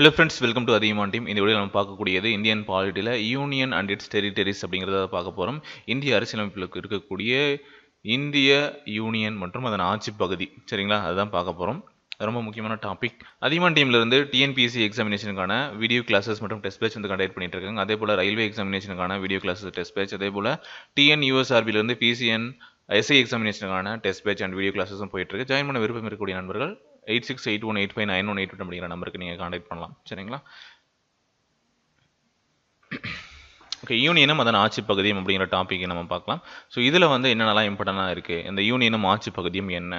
hello friends welcome to Adhigaman team இந்த video நம்ம பார்க்கக்கூடியது இந்தியன் பாலிட்டியில் யூனியன் அண்ட் இட்ஸ் டெரிட்டரிஸ் அப்படிங்கிறத பார்க்க போகிறோம் இந்திய அரசியலமைப்பில் இருக்கக்கூடிய இந்திய யூனியன் மற்றும் அதன் ஆட்சி பகுதி சரிங்களா அதுதான் பார்க்க போகிறோம் ரொம்ப முக்கியமான டாபிக் அதிகமான டீம்லேருந்து டிஎன்பிஎஸ்சி எக்ஸாமினேஷனுக்கான வீடியோ கிளாஸஸ் மற்றும் டெஸ்ட் பேச் வந்து கண்டக்ட் பண்ணிட்டு இருக்காங்க அதே போல் ரயில்வே எக்ஸாமினேஷனுக்கான வீடியோ கிளாஸஸ் டெஸ்ட் பேச் அதே போல் டிஎன் யூஎஸ்ஆர்பிலிருந்து பிசிஎன் எஸ்ஐ எக்ஸாமினேஷனுக்கான டெஸ்ட் பேட்ச் அண்ட் வீடியோ கிளாஸஸும் போயிட்டு இருக்கு ஜாயின் பண்ண விருப்பம் இருக்கக்கூடிய நண்பர்கள் eight six eight one eight five nine one eight one அப்படிங்கிற நம்பருக்கு நீங்கள் காண்டாக்ட் பண்ணலாம் சரிங்களா ஓகே யூனியனும் அதன் ஆட்சி பகுதியும் அப்படிங்கிற டாப்பிக்கை நம்ம பார்க்கலாம் ஸோ இதில் வந்து என்னென்னலாம் இம்பார்ட்டண்ட்டாக இருக்குது இந்த யூனியனும் ஆட்சி பகுதியும் என்ன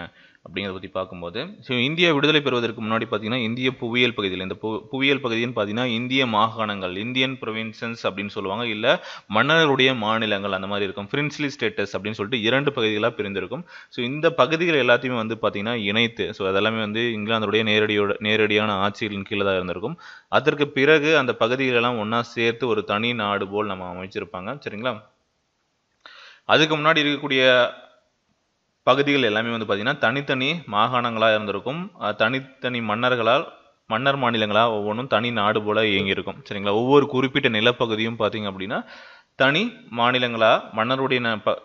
அப்படிங்கிறத பற்றி பார்க்கும்போது ஸோ இந்தியா விடுதலை பெறுவதற்கு முன்னாடி பார்த்தீங்கன்னா இந்திய புவியியல் பகுதியில் இந்த பு புவியியல் பகுதின்னு பார்த்தீங்கன்னா இந்திய மாகாணங்கள் இந்தியன் ப்ரொவின்சன்ஸ் அப்படின்னு சொல்லுவாங்க இல்லை மன்னருடைய மாநிலங்கள் அந்த மாதிரி இருக்கும் பிரின்ஸ்லி ஸ்டேட்டஸ் அப்படின்னு சொல்லிட்டு இரண்டு பகுதிகளாக பிரிந்திருக்கும் ஸோ இந்த பகுதிகள் எல்லாத்தையுமே வந்து பார்த்தீங்கன்னா இணைத்து ஸோ அதெல்லாமே வந்து இங்கிலாந்துடைய நேரடியோட நேரடியான ஆட்சிகளின் கீழே தான் இருந்திருக்கும் அதற்கு பிறகு அந்த பகுதிகளெல்லாம் ஒன்றா சேர்த்து ஒரு தனி நாடு போல் நம்ம அமைச்சிருப்பாங்க சரிங்களா அதுக்கு முன்னாடி இருக்கக்கூடிய பகுதிகள் எல்லாமே வந்து பார்த்திங்கன்னா தனித்தனி மாகாணங்களாக இருந்திருக்கும் தனித்தனி மன்னர்களால் மன்னர் மாநிலங்களாக ஒவ்வொன்றும் தனி நாடு போல் இயங்கியிருக்கும் சரிங்களா ஒவ்வொரு குறிப்பிட்ட நிலப்பகுதியும் பார்த்திங்க அப்படின்னா தனி மாநிலங்களாக மன்னருடைய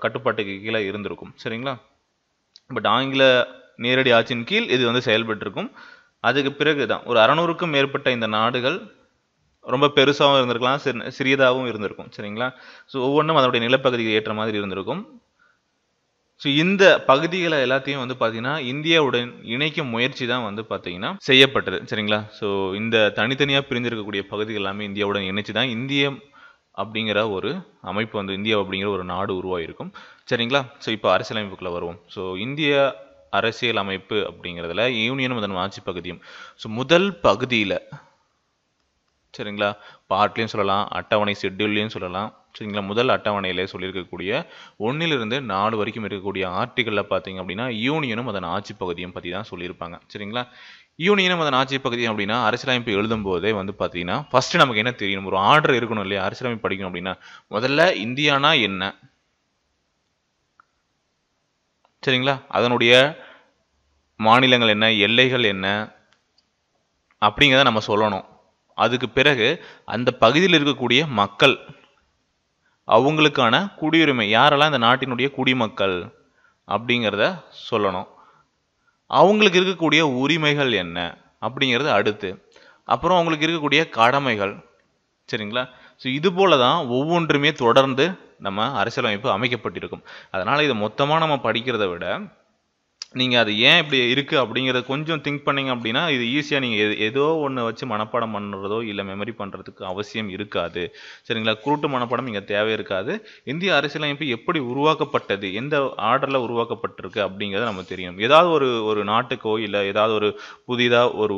கட்டுப்பாட்டுக்கு கீழே இருந்திருக்கும் சரிங்களா பட் ஆங்கில நேரடி ஆட்சியின் கீழ் இது வந்து செயல்பட்டிருக்கும் அதுக்கு பிறகு தான் ஒரு அறநூறுக்கும் மேற்பட்ட இந்த நாடுகள் ரொம்ப பெருசாகவும் இருந்திருக்கலாம் சிறியதாகவும் இருந்திருக்கும் சரிங்களா ஸோ ஒவ்வொன்றும் அதனுடைய நிலப்பகுதிக்கு ஏற்ற மாதிரி இருந்திருக்கும் ஸோ இந்த பகுதிகளை எல்லாத்தையும் வந்து பார்த்தீங்கன்னா இந்தியாவுடன் இணைக்கும் முயற்சி தான் வந்து பார்த்தீங்கன்னா செய்யப்பட்டது சரிங்களா ஸோ இந்த தனித்தனியாக பிரிஞ்சிருக்கக்கூடிய பகுதிகள் எல்லாமே இந்தியாவுடன் இணைச்சு தான் இந்திய அப்படிங்கிற ஒரு அமைப்பு வந்து இந்தியா அப்படிங்கிற ஒரு நாடு உருவாகிருக்கும் சரிங்களா ஸோ இப்போ அரசியலமைப்புக்குள்ளே வருவோம் ஸோ இந்திய அரசியல் அமைப்பு அப்படிங்கிறதுல யூனியன் முதன் ஆட்சி பகுதியும் ஸோ முதல் பகுதியில் சரிங்களா பார்ட்லேயும் சொல்லலாம் அட்டவணை ஷெட்யூல்லையும் சொல்லலாம் சரிங்களா முதல் அட்டவணையிலே சொல்லியிருக்கக்கூடிய ஒன்றிலிருந்து நாலு வரைக்கும் இருக்கக்கூடிய ஆர்டிகளில் பார்த்தீங்க அப்படின்னா யூனியனும் அதன் ஆட்சி பகுதியும் பற்றி தான் சொல்லியிருப்பாங்க சரிங்களா யூனியனும் அதன் ஆட்சி பகுதி அப்படின்னா அரசியலமைப்பு எழுதும் போதே வந்து பார்த்தீங்கன்னா ஃபஸ்ட்டு நமக்கு என்ன தெரியணும் ஒரு ஆர்டர் இருக்கணும் இல்லையா அரசியலமைப்பு படிக்கணும் அப்படின்னா முதல்ல இந்தியானா என்ன சரிங்களா அதனுடைய மாநிலங்கள் என்ன எல்லைகள் என்ன அப்படிங்கிறத நம்ம சொல்லணும் அதுக்கு பிறகு அந்த பகுதியில் இருக்கக்கூடிய மக்கள் அவங்களுக்கான குடியுரிமை யாரெல்லாம் இந்த நாட்டினுடைய குடிமக்கள் அப்படிங்கிறத சொல்லணும் அவங்களுக்கு இருக்கக்கூடிய உரிமைகள் என்ன அப்படிங்கிறது அடுத்து அப்புறம் அவங்களுக்கு இருக்கக்கூடிய கடமைகள் சரிங்களா ஸோ இது போல தான் ஒவ்வொன்றுமே தொடர்ந்து நம்ம அரசியலமைப்பு அமைக்கப்பட்டிருக்கும் அதனால் இதை மொத்தமாக நம்ம படிக்கிறத விட நீங்கள் அது ஏன் இப்படி இருக்குது அப்படிங்கிறத கொஞ்சம் திங்க் பண்ணிங்க அப்படின்னா இது ஈஸியாக நீங்கள் எது ஏதோ ஒன்று வச்சு மனப்பாடம் பண்ணுறதோ இல்லை மெமரி பண்ணுறதுக்கு அவசியம் இருக்காது சரிங்களா குருட்டு மனப்பாடம் இங்கே தேவை இருக்காது இந்திய அரசியலமைப்பு எப்படி உருவாக்கப்பட்டது எந்த ஆர்டரில் உருவாக்கப்பட்டிருக்கு அப்படிங்கிறத நம்ம தெரியும் ஏதாவது ஒரு ஒரு நாட்டுக்கோ இல்லை ஏதாவது ஒரு புதிதாக ஒரு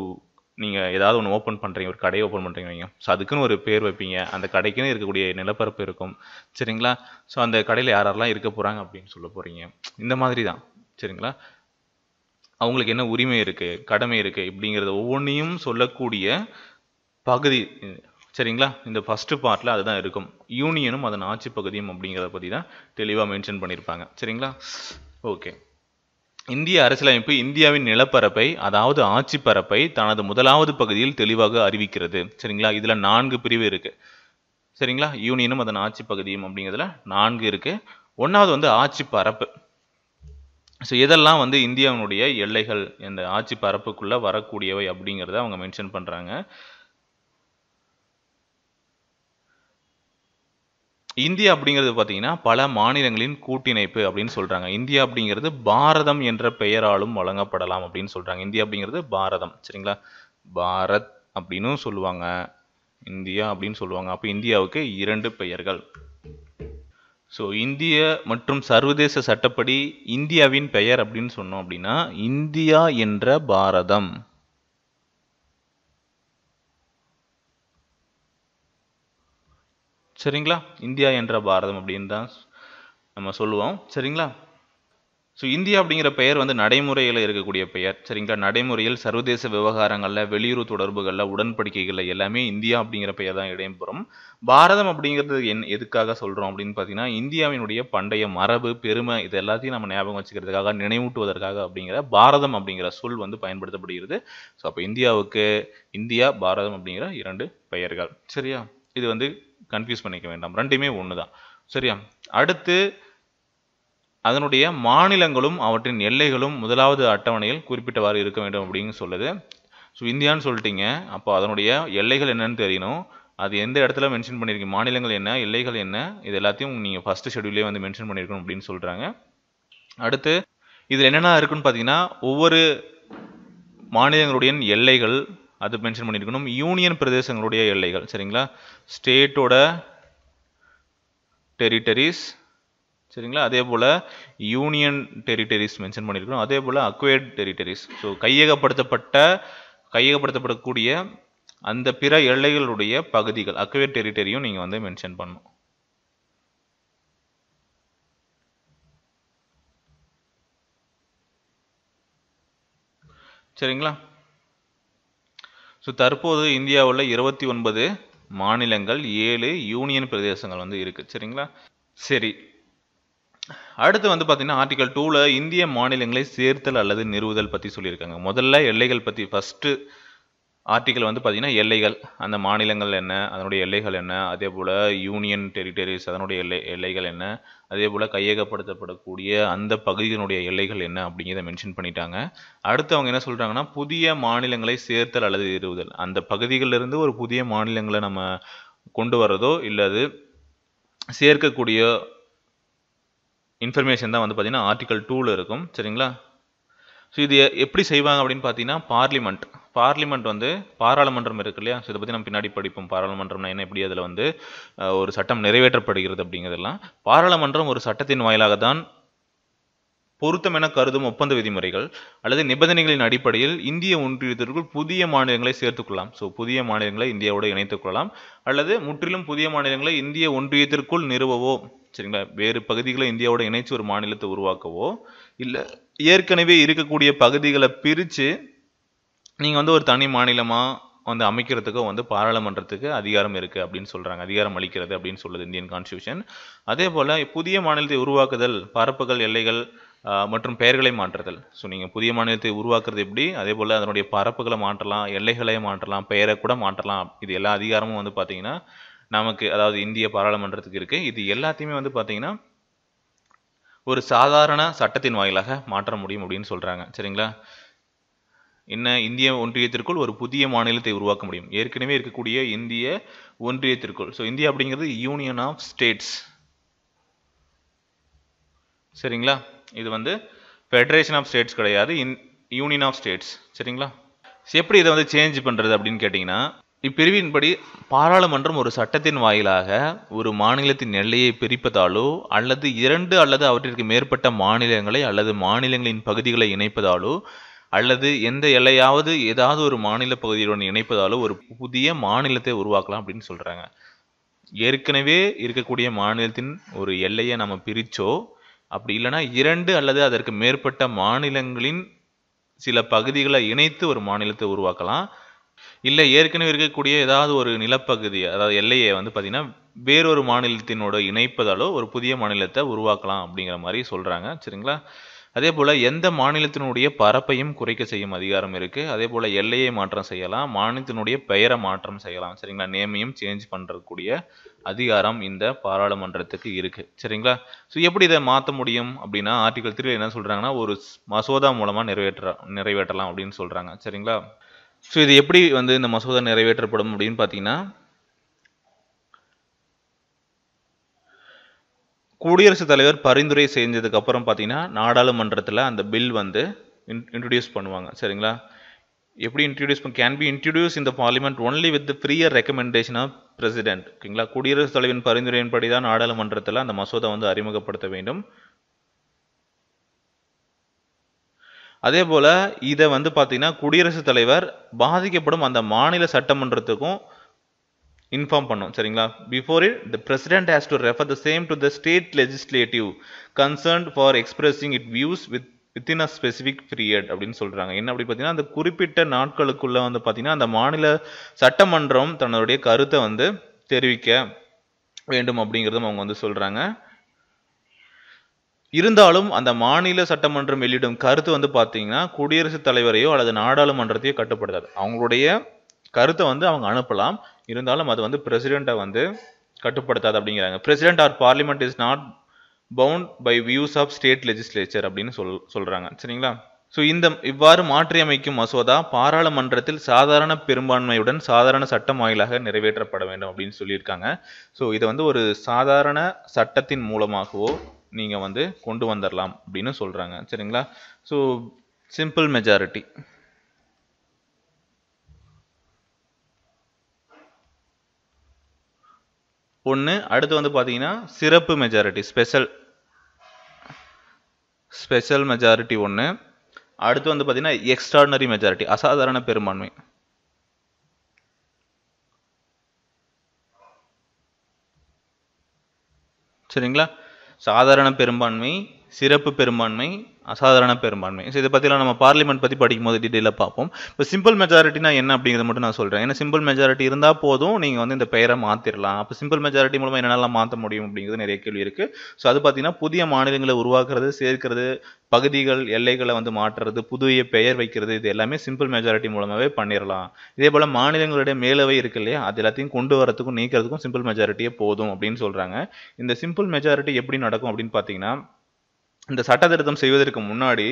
நீங்கள் ஏதாவது ஒன்று ஓப்பன் பண்ணுறீங்க ஒரு கடையை ஓப்பன் பண்ணுறீங்க ஸோ அதுக்குன்னு ஒரு பேர் வைப்பீங்க அந்த கடைக்குன்னு இருக்கக்கூடிய நிலப்பரப்பு இருக்கும் சரிங்களா ஸோ அந்த கடையில் யாரெல்லாம் இருக்க போகிறாங்க அப்படின்னு சொல்ல போகிறீங்க இந்த மாதிரி தான் சரிங்களா அவங்களுக்கு என்ன உரிமை இருக்குது கடமை இருக்குது இப்படிங்கிறத ஒவ்வொன்றையும் சொல்லக்கூடிய பகுதி சரிங்களா இந்த ஃபஸ்ட்டு பார்ட்டில் அதுதான் இருக்கும் யூனியனும் அதன் ஆட்சி பகுதியும் அப்படிங்கிறத பற்றி தான் தெளிவாக மென்ஷன் பண்ணியிருப்பாங்க சரிங்களா ஓகே இந்திய அரசியலமைப்பு இந்தியாவின் நிலப்பரப்பை அதாவது ஆட்சி பரப்பை தனது முதலாவது பகுதியில் தெளிவாக அறிவிக்கிறது சரிங்களா இதில் நான்கு பிரிவு இருக்குது சரிங்களா யூனியனும் அதன் ஆட்சி பகுதியும் அப்படிங்கிறதுல நான்கு இருக்குது ஒன்றாவது வந்து ஆட்சி பரப்பு ஸோ இதெல்லாம் வந்து இந்தியாவினுடைய எல்லைகள் இந்த ஆட்சி பரப்புக்குள்ளே வரக்கூடியவை அப்படிங்கிறத அவங்க மென்ஷன் பண்ணுறாங்க இந்தியா அப்படிங்கிறது பார்த்தீங்கன்னா பல மாநிலங்களின் கூட்டிணைப்பு அப்படின்னு சொல்கிறாங்க இந்தியா அப்படிங்கிறது பாரதம் என்ற பெயராலும் வழங்கப்படலாம் அப்படின்னு சொல்கிறாங்க இந்தியா அப்படிங்கிறது பாரதம் சரிங்களா பாரத் அப்படின்னும் சொல்லுவாங்க இந்தியா அப்படின்னு சொல்லுவாங்க அப்போ இந்தியாவுக்கு இரண்டு பெயர்கள் ஸோ இந்திய மற்றும் சர்வதேச சட்டப்படி இந்தியாவின் பெயர் அப்படின்னு சொன்னோம் அப்படின்னா இந்தியா என்ற பாரதம் சரிங்களா இந்தியா என்ற பாரதம் அப்படின்னு தான் நம்ம சொல்லுவோம் சரிங்களா ஸோ இந்தியா அப்படிங்கிற பெயர் வந்து நடைமுறையில் இருக்கக்கூடிய பெயர் சரிங்களா நடைமுறையில் சர்வதேச விவகாரங்களில் வெளியுறவு தொடர்புகளில் உடன்படிக்கைகளில் எல்லாமே இந்தியா அப்படிங்கிற பெயர் தான் இடம்பெறும் பாரதம் அப்படிங்கிறது என் எதுக்காக சொல்கிறோம் அப்படின்னு பார்த்தீங்கன்னா இந்தியாவினுடைய பண்டைய மரபு பெருமை இது எல்லாத்தையும் நம்ம ஞாபகம் வச்சுக்கிறதுக்காக நினைவூட்டுவதற்காக அப்படிங்கிற பாரதம் அப்படிங்கிற சொல் வந்து பயன்படுத்தப்படுகிறது ஸோ அப்போ இந்தியாவுக்கு இந்தியா பாரதம் அப்படிங்கிற இரண்டு பெயர்கள் சரியா இது வந்து கன்ஃபியூஸ் பண்ணிக்க வேண்டாம் ரெண்டுமே ஒன்று தான் சரியா அடுத்து அதனுடைய மாநிலங்களும் அவற்றின் எல்லைகளும் முதலாவது அட்டவணையில் குறிப்பிட்டவாறு இருக்க வேண்டும் அப்படின்னு சொல்லுது ஸோ இந்தியான்னு சொல்லிட்டீங்க அப்போ அதனுடைய எல்லைகள் என்னன்னு தெரியணும் அது எந்த இடத்துல மென்ஷன் பண்ணியிருக்கு மாநிலங்கள் என்ன எல்லைகள் என்ன இது எல்லாத்தையும் நீங்கள் ஃபஸ்ட்டு ஷெடியூலே வந்து மென்ஷன் பண்ணியிருக்கணும் அப்படின்னு சொல்கிறாங்க அடுத்து இதில் என்னென்ன இருக்குன்னு பார்த்தீங்கன்னா ஒவ்வொரு மாநிலங்களுடைய எல்லைகள் அது மென்ஷன் பண்ணியிருக்கணும் யூனியன் பிரதேசங்களுடைய எல்லைகள் சரிங்களா ஸ்டேட்டோட டெரிட்டரிஸ் சரிங்களா அதே போல் யூனியன் டெரிட்டரிஸ் மென்ஷன் பண்ணிருக்கோம் அதே போல் அக்வேர்ட் டெரிட்டரிஸ் ஸோ கையகப்படுத்தப்பட்ட கையகப்படுத்தப்படக்கூடிய அந்த பிற எல்லைகளுடைய பகுதிகள் அக்வேர்ட் டெரிட்டரியும் நீங்கள் வந்து மென்ஷன் பண்ணணும் சரிங்களா ஸோ தற்போது இந்தியாவில் இருபத்தி ஒன்பது மாநிலங்கள் ஏழு யூனியன் பிரதேசங்கள் வந்து இருக்குது சரிங்களா சரி அடுத்து வந்து பார்த்தீங்கன்னா ஆர்டிகல் டூவில் இந்திய மாநிலங்களை சேர்த்தல் அல்லது நிறுவுதல் பற்றி சொல்லியிருக்காங்க முதல்ல எல்லைகள் பற்றி ஃபஸ்ட்டு ஆர்டிக்கல் வந்து பார்த்திங்கன்னா எல்லைகள் அந்த மாநிலங்கள் என்ன அதனுடைய எல்லைகள் என்ன அதே போல் யூனியன் டெரிட்டரிஸ் அதனுடைய எல்லை எல்லைகள் என்ன அதே போல் கையகப்படுத்தப்படக்கூடிய அந்த பகுதியினுடைய எல்லைகள் என்ன அப்படிங்கிறத மென்ஷன் பண்ணிட்டாங்க அடுத்து அவங்க என்ன சொல்கிறாங்கன்னா புதிய மாநிலங்களை சேர்த்தல் அல்லது நிறுவுதல் அந்த பகுதிகளிலிருந்து ஒரு புதிய மாநிலங்களை நம்ம கொண்டு வர்றதோ இல்லை அது சேர்க்கக்கூடிய இன்ஃபர்மேஷன் தான் வந்து பார்த்திங்கன்னா ஆர்டிகல் டூவில் இருக்கும் சரிங்களா ஸோ இது எப்படி செய்வாங்க அப்படின்னு பார்த்தீங்கன்னா பார்லிமெண்ட் பார்லிமெண்ட் வந்து பாராளுமன்றம் இருக்கு இல்லையா ஸோ இதை பற்றி நம்ம பின்னாடி படிப்போம் பாராளுமன்றம்னா என்ன எப்படி அதில் வந்து ஒரு சட்டம் நிறைவேற்றப்படுகிறது அப்படிங்கிறதெல்லாம் பாராளுமன்றம் ஒரு சட்டத்தின் வாயிலாக தான் பொருத்தம் என கருதும் ஒப்பந்த விதிமுறைகள் அல்லது நிபந்தனைகளின் அடிப்படையில் இந்திய ஒன்றியத்திற்குள் புதிய மாநிலங்களை சேர்த்துக்கொள்ளலாம் ஸோ புதிய மாநிலங்களை இந்தியாவோடு இணைத்துக் கொள்ளலாம் அல்லது முற்றிலும் புதிய மாநிலங்களை இந்திய ஒன்றியத்திற்குள் நிறுவவோ சரிங்களா வேறு பகுதிகளை இந்தியாவோட இணைச்சு ஒரு மாநிலத்தை உருவாக்கவோ இல்லை ஏற்கனவே இருக்கக்கூடிய பகுதிகளை பிரித்து நீங்கள் வந்து ஒரு தனி மாநிலமாக வந்து அமைக்கிறதுக்கோ வந்து பாராளுமன்றத்துக்கு அதிகாரம் இருக்குது அப்படின்னு சொல்கிறாங்க அதிகாரம் அளிக்கிறது அப்படின்னு சொல்லுது இந்தியன் கான்ஸ்டியூஷன் அதே போல் புதிய மாநிலத்தை உருவாக்குதல் பரப்புகள் எல்லைகள் மற்றும் பெயர்களை மாற்றுதல் ஸோ நீங்கள் புதிய மாநிலத்தை உருவாக்குறது எப்படி அதே போல் அதனுடைய பரப்புகளை மாற்றலாம் எல்லைகளை மாற்றலாம் பெயரை கூட மாற்றலாம் இது எல்லா அதிகாரமும் வந்து பார்த்திங்கன்னா நமக்கு அதாவது இந்திய பாராளுமன்றத்துக்கு இருக்குது இது எல்லாத்தையுமே வந்து பார்த்திங்கன்னா ஒரு சாதாரண சட்டத்தின் வாயிலாக மாற்ற முடியும் அப்படின்னு சொல்கிறாங்க சரிங்களா என்ன இந்திய ஒன்றியத்திற்குள் ஒரு புதிய மாநிலத்தை உருவாக்க முடியும் ஏற்கனவே இருக்கக்கூடிய இந்திய ஒன்றியத்திற்குள் ஸோ இந்தியா அப்படிங்கிறது யூனியன் ஆஃப் ஸ்டேட்ஸ் சரிங்களா இது வந்து ஃபெடரேஷன் ஆஃப் ஸ்டேட்ஸ் கிடையாது இன் யூனியன் ஆஃப் ஸ்டேட்ஸ் சரிங்களா எப்படி இதை வந்து சேஞ்ச் பண்ணுறது அப்படின்னு கேட்டிங்கன்னா இப்பிரிவின்படி பாராளுமன்றம் ஒரு சட்டத்தின் வாயிலாக ஒரு மாநிலத்தின் எல்லையை பிரிப்பதாலோ அல்லது இரண்டு அல்லது அவற்றிற்கு மேற்பட்ட மாநிலங்களை அல்லது மாநிலங்களின் பகுதிகளை இணைப்பதாலோ அல்லது எந்த எல்லையாவது ஏதாவது ஒரு மாநில பகுதியுடன் இணைப்பதாலோ ஒரு புதிய மாநிலத்தை உருவாக்கலாம் அப்படின்னு சொல்கிறாங்க ஏற்கனவே இருக்கக்கூடிய மாநிலத்தின் ஒரு எல்லையை நம்ம பிரித்தோ அப்படி இல்லைனா இரண்டு அல்லது அதற்கு மேற்பட்ட மாநிலங்களின் சில பகுதிகளை இணைத்து ஒரு மாநிலத்தை உருவாக்கலாம் இல்லை ஏற்கனவே இருக்கக்கூடிய ஏதாவது ஒரு நிலப்பகுதி அதாவது எல்லையை வந்து பார்த்திங்கன்னா வேறொரு மாநிலத்தினோட இணைப்பதாலோ ஒரு புதிய மாநிலத்தை உருவாக்கலாம் அப்படிங்கிற மாதிரி சொல்கிறாங்க சரிங்களா அதே போல் எந்த மாநிலத்தினுடைய பரப்பையும் குறைக்க செய்யும் அதிகாரம் இருக்குது அதே போல் எல்லையை மாற்றம் செய்யலாம் மாநிலத்தினுடைய பெயரை மாற்றம் செய்யலாம் சரிங்களா நேமையும் சேஞ்ச் பண்ணுறக்கூடிய அதிகாரம் இந்த பாராளுமன்றத்துக்கு இருக்குது சரிங்களா ஸோ எப்படி இதை மாற்ற முடியும் அப்படின்னா ஆர்டிகல் த்ரீ என்ன சொல்கிறாங்கன்னா ஒரு மசோதா மூலமாக நிறைவேற்ற நிறைவேற்றலாம் அப்படின்னு சொல்கிறாங்க சரிங்களா ஸோ இது எப்படி வந்து இந்த மசோதா நிறைவேற்றப்படும் அப்படின்னு பார்த்தீங்கன்னா குடியரசுத் தலைவர் பரிந்துரை செஞ்சதுக்கப்புறம் பார்த்தீங்கன்னா நாடாளுமன்றத்தில் அந்த பில் வந்து இன்ட்ரடியூஸ் பண்ணுவாங்க சரிங்களா எப்படி இன்ட்ரடியூஸ் கேன் பி இன்ட்ரடியூஸ் இந்த parliament only with prior recommendation of president ஓகேங்களா குடியரசுத் தலைவின் பரிந்துரையின்படி தான் நாடாளுமன்றத்தில் அந்த மசோதா வந்து அறிமுகப்படுத்த வேண்டும் அதே போல் இதை வந்து பார்த்தீங்கன்னா குடியரசுத் தலைவர் பாதிக்கப்படும் அந்த மாநில சட்டமன்றத்துக்கும் இன்ஃபார்ம் பண்ணும் சரிங்களா before it the president has to refer the same to the state legislative concerned for expressing it views with within a specific period அப்படின்னு சொல்கிறாங்க என்ன அப்படி பார்த்தீங்கன்னா அந்த குறிப்பிட்ட நாட்களுக்குள்ளே வந்து பார்த்தீங்கன்னா அந்த மாநில சட்டமன்றம் தன்னுடைய கருத்தை வந்து தெரிவிக்க வேண்டும் அப்படிங்கிறதும் அவங்க வந்து சொல்கிறாங்க இருந்தாலும் அந்த மாநில சட்டமன்றம் வெளியிடும் கருத்து வந்து பார்த்தீங்கன்னா குடியரசுத் தலைவரையோ அல்லது நாடாளுமன்றத்தையோ கட்டுப்படுத்தாது அவங்களுடைய கருத்தை வந்து அவங்க அனுப்பலாம் இருந்தாலும் அது வந்து பிரசிடெண்ட்டை வந்து கட்டுப்படுத்தாது அப்படிங்கிறாங்க president or parliament is not bound by views of state legislature அப்படின்னு சொல் சொல்கிறாங்க சரிங்களா ஸோ இந்த இவ்வாறு மாற்றியமைக்கும் மசோதா பாராளுமன்றத்தில் சாதாரண பெரும்பான்மையுடன் சாதாரண சட்டம் வாயிலாக நிறைவேற்றப்பட வேண்டும் அப்படின்னு சொல்லியிருக்காங்க ஸோ இதை வந்து ஒரு சாதாரண சட்டத்தின் மூலமாகவோ நீங்கள் வந்து கொண்டு வந்துடலாம் அப்படின்னு சொல்கிறாங்க சரிங்களா ஸோ சிம்பிள் மெஜாரிட்டி ஒன்று அடுத்து வந்து பார்த்தீங்கன்னா சிறப்பு மெஜாரிட்டி ஸ்பெஷல் ஸ்பெஷல் மெஜாரிட்டி ஒன்று அடுத்து வந்து பார்த்தீங்கன்னா எக்ஸ்ட்ராடனரி மெஜாரிட்டி அசாதாரண பெரும்பான்மை சரிங்களா சாதாரண பெரும்பான்மை சிறப்பு பெரும்பான்மை அசாதாரண பெரும்பான்மை ஸோ இதை பற்றிலாம் நம்ம பார்லிமெண்ட் பற்றி படிக்கும்போது டீட்டெயிலாக பார்ப்போம் இப்போ சிம்பிள் மெஜாரிட்டினா என்ன அப்படிங்கிறத மட்டும் நான் சொல்கிறேன் ஏன்னா சிம்பிள் மெஜாரிட்டி இருந்தால் போதும் நீங்கள் வந்து இந்த பெயரை மாற்றிடலாம் அப்போ சிம்பிள் மெஜாரிட்டி மூலமாக என்னெல்லாம் மாற்ற முடியும் அப்படிங்கிறது நிறைய கேள்வி இருக்குது ஸோ அது பார்த்தீங்கன்னா புதிய மாநிலங்களை உருவாக்குறது சேர்க்கிறது பகுதிகள் எல்லைகளை வந்து மாற்றுறது புதிய பெயர் வைக்கிறது இது எல்லாமே சிம்பிள் மெஜாரிட்டி மூலமாகவே பண்ணிடலாம் இதே போல் மாநிலங்களுடைய மேலவை இருக்கு இல்லையா அது எல்லாத்தையும் கொண்டு வரத்துக்கும் நீக்கிறதுக்கும் சிம்பிள் மெஜாரிட்டியே போதும் அப்படின்னு சொல்கிறாங்க இந்த சிம்பிள் மெஜாரிட்டி எப்படி நடக்கும் அப்படின்னு பார்த்தீங்கன்னா இந்த சட்ட திருத்தம் செய்வதற்கு முன்னாடி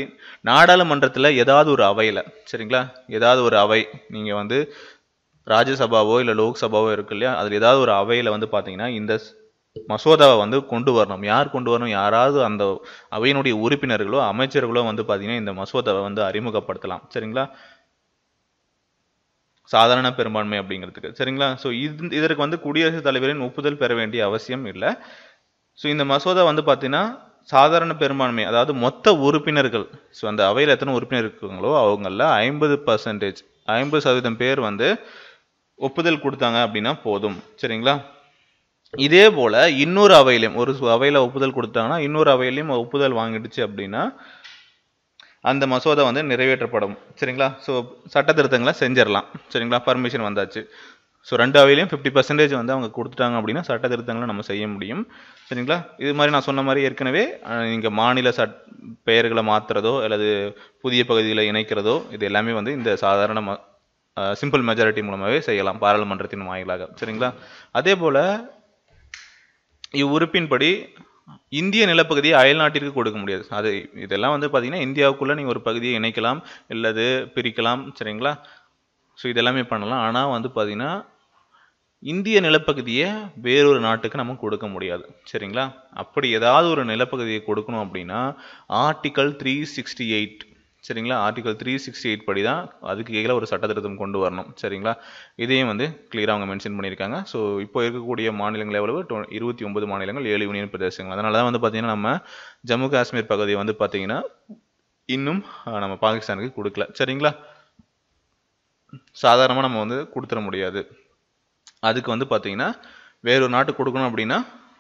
நாடாளுமன்றத்தில் ஏதாவது ஒரு அவையில் சரிங்களா ஏதாவது ஒரு அவை நீங்கள் வந்து ராஜ்யசபாவோ இல்லை லோக்சபாவோ இருக்கு இல்லையா அதில் ஏதாவது ஒரு அவையில் வந்து பார்த்தீங்கன்னா இந்த மசோதாவை வந்து கொண்டு வரணும் யார் கொண்டு வரணும் யாராவது அந்த அவையினுடைய உறுப்பினர்களோ அமைச்சர்களோ வந்து பார்த்தீங்கன்னா இந்த மசோதாவை வந்து அறிமுகப்படுத்தலாம் சரிங்களா சாதாரண பெரும்பான்மை அப்படிங்கிறதுக்கு சரிங்களா ஸோ இது இதற்கு வந்து குடியரசுத் தலைவரின் ஒப்புதல் பெற வேண்டிய அவசியம் இல்லை ஸோ இந்த மசோதா வந்து பார்த்தீங்கன்னா சாதாரண பெரும்பான்மை அதாவது மொத்த உறுப்பினர்கள் ஸோ அந்த அவையில் எத்தனை உறுப்பினர் இருக்காங்களோ அவங்களில் ஐம்பது பர்சன்டேஜ் ஐம்பது சதவீதம் பேர் வந்து ஒப்புதல் கொடுத்தாங்க அப்படின்னா போதும் சரிங்களா இதே போல் இன்னொரு அவையிலையும் ஒரு அவையில் ஒப்புதல் கொடுத்தாங்கன்னா இன்னொரு அவையிலையும் ஒப்புதல் வாங்கிடுச்சு அப்படின்னா அந்த மசோதா வந்து நிறைவேற்றப்படும் சரிங்களா ஸோ சட்ட திருத்தங்களை செஞ்சிடலாம் சரிங்களா பர்மிஷன் வந்தாச்சு ஸோ ரெண்டு அவையிலையும் ஃபிஃப்டி பர்சன்டேஜ் வந்து அவங்க கொடுத்துட்டாங்க அப்படின்னா சட்ட திருத்தங்களை நம்ம செய்ய முடியும் சரிங்களா இது மாதிரி நான் சொன்ன மாதிரி ஏற்கனவே நீங்கள் மாநில சட் பெயர்களை மாற்றுறதோ அல்லது புதிய பகுதிகளை இணைக்கிறதோ இது எல்லாமே வந்து இந்த சாதாரண சிம்பிள் மெஜாரிட்டி மூலமாகவே செய்யலாம் பாராளுமன்றத்தின் வாயிலாக சரிங்களா அதே போல் இவ்வுறுப்பின்படி இந்திய நிலப்பகுதியை அயல் நாட்டிற்கு கொடுக்க முடியாது அது இதெல்லாம் வந்து பார்த்தீங்கன்னா இந்தியாவுக்குள்ளே நீங்கள் ஒரு பகுதியை இணைக்கலாம் இல்லது பிரிக்கலாம் சரிங்களா ஸோ இதெல்லாமே பண்ணலாம் ஆனால் வந்து பார்த்தீங்கன்னா இந்திய நிலப்பகுதியை வேறொரு நாட்டுக்கு நம்ம கொடுக்க முடியாது சரிங்களா அப்படி ஏதாவது ஒரு நிலப்பகுதியை கொடுக்கணும் அப்படின்னா ஆர்டிக்கல் த்ரீ சிக்ஸ்டி எயிட் சரிங்களா ஆர்டிகல் த்ரீ சிக்ஸ்டி எயிட் படி தான் அதுக்கு கீழே ஒரு சட்டத்திருத்தம் கொண்டு வரணும் சரிங்களா இதையும் வந்து கிளியராக அவங்க மென்ஷன் பண்ணியிருக்காங்க ஸோ இப்போ இருக்கக்கூடிய மாநிலங்கள் எவ்வளவு டொ இருபத்தி ஒன்பது மாநிலங்கள் ஏழு யூனியன் பிரதேசங்கள் அதனால தான் வந்து பார்த்திங்கன்னா நம்ம ஜம்மு காஷ்மீர் பகுதியை வந்து பார்த்தீங்கன்னா இன்னும் நம்ம பாகிஸ்தானுக்கு கொடுக்கல சரிங்களா சாதாரணமாக நம்ம வந்து கொடுத்துட முடியாது அதுக்கு வந்து பார்த்தீங்கன்னா வேறொரு நாட்டு கொடுக்கணும் அப்படின்னா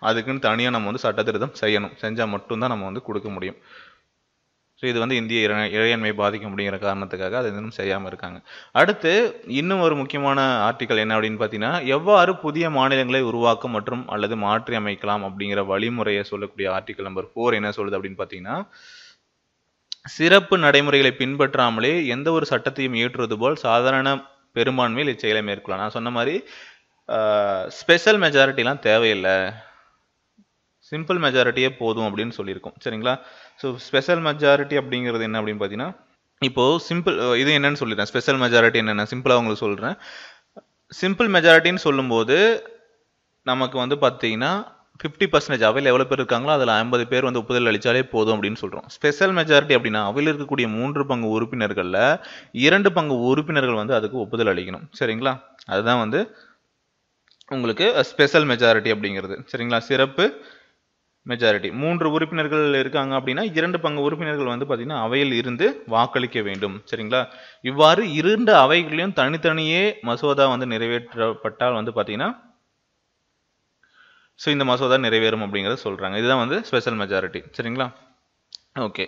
அதுக்குன்னு தனியாக நம்ம வந்து சட்டத்திருத்தம் செய்யணும் செஞ்சால் மட்டும்தான் நம்ம வந்து கொடுக்க முடியும் ஸோ இது வந்து இந்திய இறையாண்மை பாதிக்கும் அப்படிங்கிற காரணத்துக்காக அதை இன்னும் செய்யாமல் இருக்காங்க அடுத்து இன்னும் ஒரு முக்கியமான ஆர்டிக்கல் என்ன அப்படின்னு பார்த்தீங்கன்னா எவ்வாறு புதிய மாநிலங்களை உருவாக்க மற்றும் அல்லது மாற்றி அமைக்கலாம் அப்படிங்கிற வழிமுறையை சொல்லக்கூடிய ஆர்டிக்கல் நம்பர் ஃபோர் என்ன சொல்லுது அப்படின்னு பார்த்தீங்கன்னா சிறப்பு நடைமுறைகளை பின்பற்றாமலே எந்த ஒரு சட்டத்தையும் ஏற்றுவது போல் சாதாரண பெரும்பான்மையில் இச்செயலை மேற்கொள்ளலாம் நான் சொன்ன மாதிரி ஸ்பெஷல் மெஜாரிட்டிலாம் தேவையில்லை சிம்பிள் மெஜாரிட்டியே போதும் அப்படின்னு சொல்லியிருக்கோம் சரிங்களா ஸோ ஸ்பெஷல் மெஜாரிட்டி அப்படிங்கிறது என்ன அப்படின்னு பார்த்தீங்கன்னா இப்போது சிம்பிள் இது என்னென்னு சொல்லிடுறேன் ஸ்பெஷல் மெஜாரிட்டி என்னென்ன சிம்பிளாக உங்களுக்கு சொல்கிறேன் சிம்பிள் மெஜாரிட்டின்னு சொல்லும்போது நமக்கு வந்து பார்த்தீங்கன்னா ஃபிஃப்டி பர்சன்டேஜ் அவையில் எவ்வளோ பேர் இருக்காங்களோ அதில் ஐம்பது பேர் வந்து ஒப்புதல் அளித்தாலே போதும் அப்படின்னு சொல்கிறோம் ஸ்பெஷல் மெஜாரிட்டி அப்படின்னா அவையில் இருக்கக்கூடிய மூன்று பங்கு உறுப்பினர்களில் இரண்டு பங்கு உறுப்பினர்கள் வந்து அதுக்கு ஒப்புதல் அளிக்கணும் சரிங்களா அதுதான் வந்து உங்களுக்கு ஸ்பெஷல் மெஜாரிட்டி அப்படிங்கிறது சரிங்களா சிறப்பு மெஜாரிட்டி மூன்று உறுப்பினர்கள் இருக்காங்க அப்படின்னா இரண்டு பங்கு உறுப்பினர்கள் வந்து பார்த்தீங்கன்னா அவையில் இருந்து வாக்களிக்க வேண்டும் சரிங்களா இவ்வாறு இரண்டு அவைகளையும் தனித்தனியே மசோதா வந்து நிறைவேற்றப்பட்டால் வந்து பார்த்தீங்கன்னா ஸோ இந்த மசோதா நிறைவேறும் அப்படிங்கிறத சொல்கிறாங்க இதுதான் வந்து ஸ்பெஷல் மெஜாரிட்டி சரிங்களா ஓகே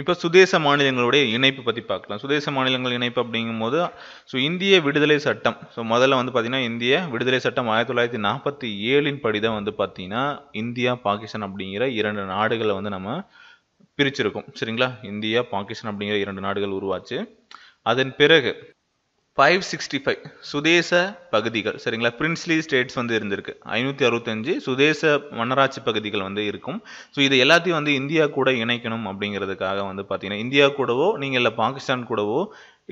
இப்போ சுதேச மாநிலங்களுடைய இணைப்பு பற்றி பார்க்கலாம் சுதேச மாநிலங்கள் இணைப்பு அப்படிங்கும் போது ஸோ இந்திய விடுதலை சட்டம் ஸோ முதல்ல வந்து பார்த்திங்கன்னா இந்திய விடுதலை சட்டம் ஆயிரத்தி தொள்ளாயிரத்தி நாற்பத்தி ஏழின் படி தான் வந்து பார்த்திங்கன்னா இந்தியா பாகிஸ்தான் அப்படிங்கிற இரண்டு நாடுகளை வந்து நம்ம பிரிச்சிருக்கோம் சரிங்களா இந்தியா பாகிஸ்தான் அப்படிங்கிற இரண்டு நாடுகள் உருவாச்சு அதன் பிறகு ஃபைவ் சிக்ஸ்டி ஃபைவ் சுதேச பகுதிகள் சரிங்களா பிரின்ஸ்லி ஸ்டேட்ஸ் வந்து இருந்திருக்கு ஐநூற்றி அறுபத்தஞ்சு சுதேச மன்னராட்சி பகுதிகள் வந்து இருக்கும் ஸோ இது எல்லாத்தையும் வந்து இந்தியா கூட இணைக்கணும் அப்படிங்கிறதுக்காக வந்து பார்த்தீங்கன்னா இந்தியா கூடவோ நீங்கள் இல்லை பாகிஸ்தான் கூடவோ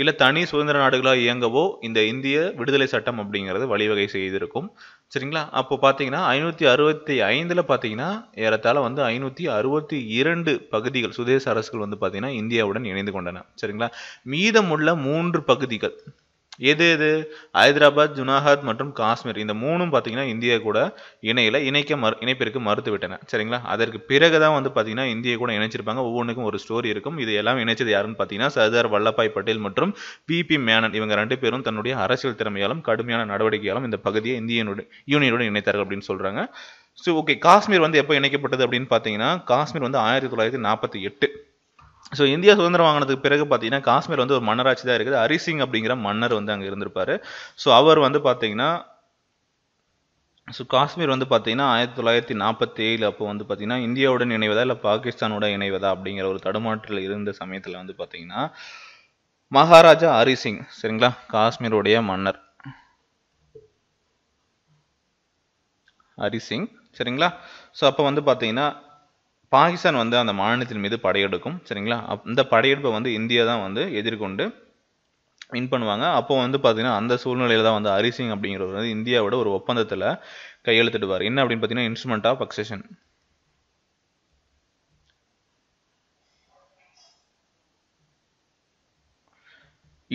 இல்லை தனி சுதந்திர நாடுகளாக இயங்கவோ இந்த இந்திய விடுதலை சட்டம் அப்படிங்கிறது வழிவகை செய்திருக்கும் சரிங்களா அப்போ பார்த்தீங்கன்னா ஐநூற்றி அறுபத்தி ஐந்தில் பார்த்தீங்கன்னா ஏறத்தாழ வந்து ஐநூற்றி அறுபத்தி இரண்டு பகுதிகள் சுதேச அரசுகள் வந்து பார்த்தீங்கன்னா இந்தியாவுடன் இணைந்து கொண்டன சரிங்களா மீதமுள்ள மூன்று பகுதிகள் எது எது ஹைதராபாத் ஜுனாகாத் மற்றும் காஷ்மீர் இந்த மூணும் பார்த்தீங்கன்னா இந்தியா கூட இணையில் இணைக்க மறு இணைப்பிற்கு மறுத்துவிட்டன சரிங்களா அதற்கு பிறகு தான் வந்து பார்த்தீங்கன்னா இந்தியா கூட இணைச்சிருப்பாங்க ஒவ்வொன்றுக்கும் ஒரு ஸ்டோரி இருக்கும் இது எல்லாம் இணைச்சது யாருன்னு பார்த்தீங்கன்னா சர்தார் வல்லபாய் பட்டேல் மற்றும் பி பி மேனன் இவங்க ரெண்டு பேரும் தன்னுடைய அரசியல் திறமையாலும் கடுமையான நடவடிக்கையாலும் இந்த பகுதியை இந்தியனுடைய யூனியனுடன் இணைத்தார்கள் அப்படின்னு சொல்கிறாங்க ஸோ ஓகே காஷ்மீர் வந்து எப்போ இணைக்கப்பட்டது அப்படின்னு பார்த்தீங்கன்னா காஷ்மீர் வந்து ஆயிரத்தி தொள்ளாயிரத்தி நாற்பத்தி எட்டு ஸோ இந்தியா சுதந்திரம் வாங்கினதுக்கு பிறகு பார்த்தீங்கன்னா காஷ்மீர் வந்து ஒரு மன்னராட்சி தான் இருக்குது ஹரிசிங் அப்படிங்கிற மன்னர் வந்து அங்கே இருந்திருப்பார் ஸோ அவர் வந்து பார்த்தீங்கன்னா ஸோ காஷ்மீர் வந்து பார்த்தீங்கன்னா ஆயிரத்தி தொள்ளாயிரத்தி நாற்பத்தி ஏழு அப்போ வந்து பார்த்தீங்கன்னா இந்தியாவுடன் இணைவதா இல்லை பாகிஸ்தானோட இணைவதா அப்படிங்கிற ஒரு தடுமாற்றில் இருந்த சமயத்தில் வந்து பார்த்தீங்கன்னா மகாராஜா ஹரிசிங் சரிங்களா காஷ்மீருடைய மன்னர் ஹரிசிங் சரிங்களா ஸோ அப்போ வந்து பார்த்தீங்கன்னா பாகிஸ்தான் வந்து அந்த மாநிலத்தின் மீது படையெடுக்கும் சரிங்களா இந்த படையெடுப்பை வந்து இந்தியா தான் வந்து எதிர்கொண்டு வின் பண்ணுவாங்க அப்போ வந்து பார்த்தீங்கன்னா அந்த சூழ்நிலையில் தான் வந்து ஹரிசிங் அப்படிங்கிறவர் வந்து இந்தியாவோட ஒரு ஒப்பந்தத்தில் கையெழுத்திடுவார் என்ன அப்படின்னு பார்த்தீங்கன்னா இன்ஸ்ட்ருமெண்ட் ஆஃப்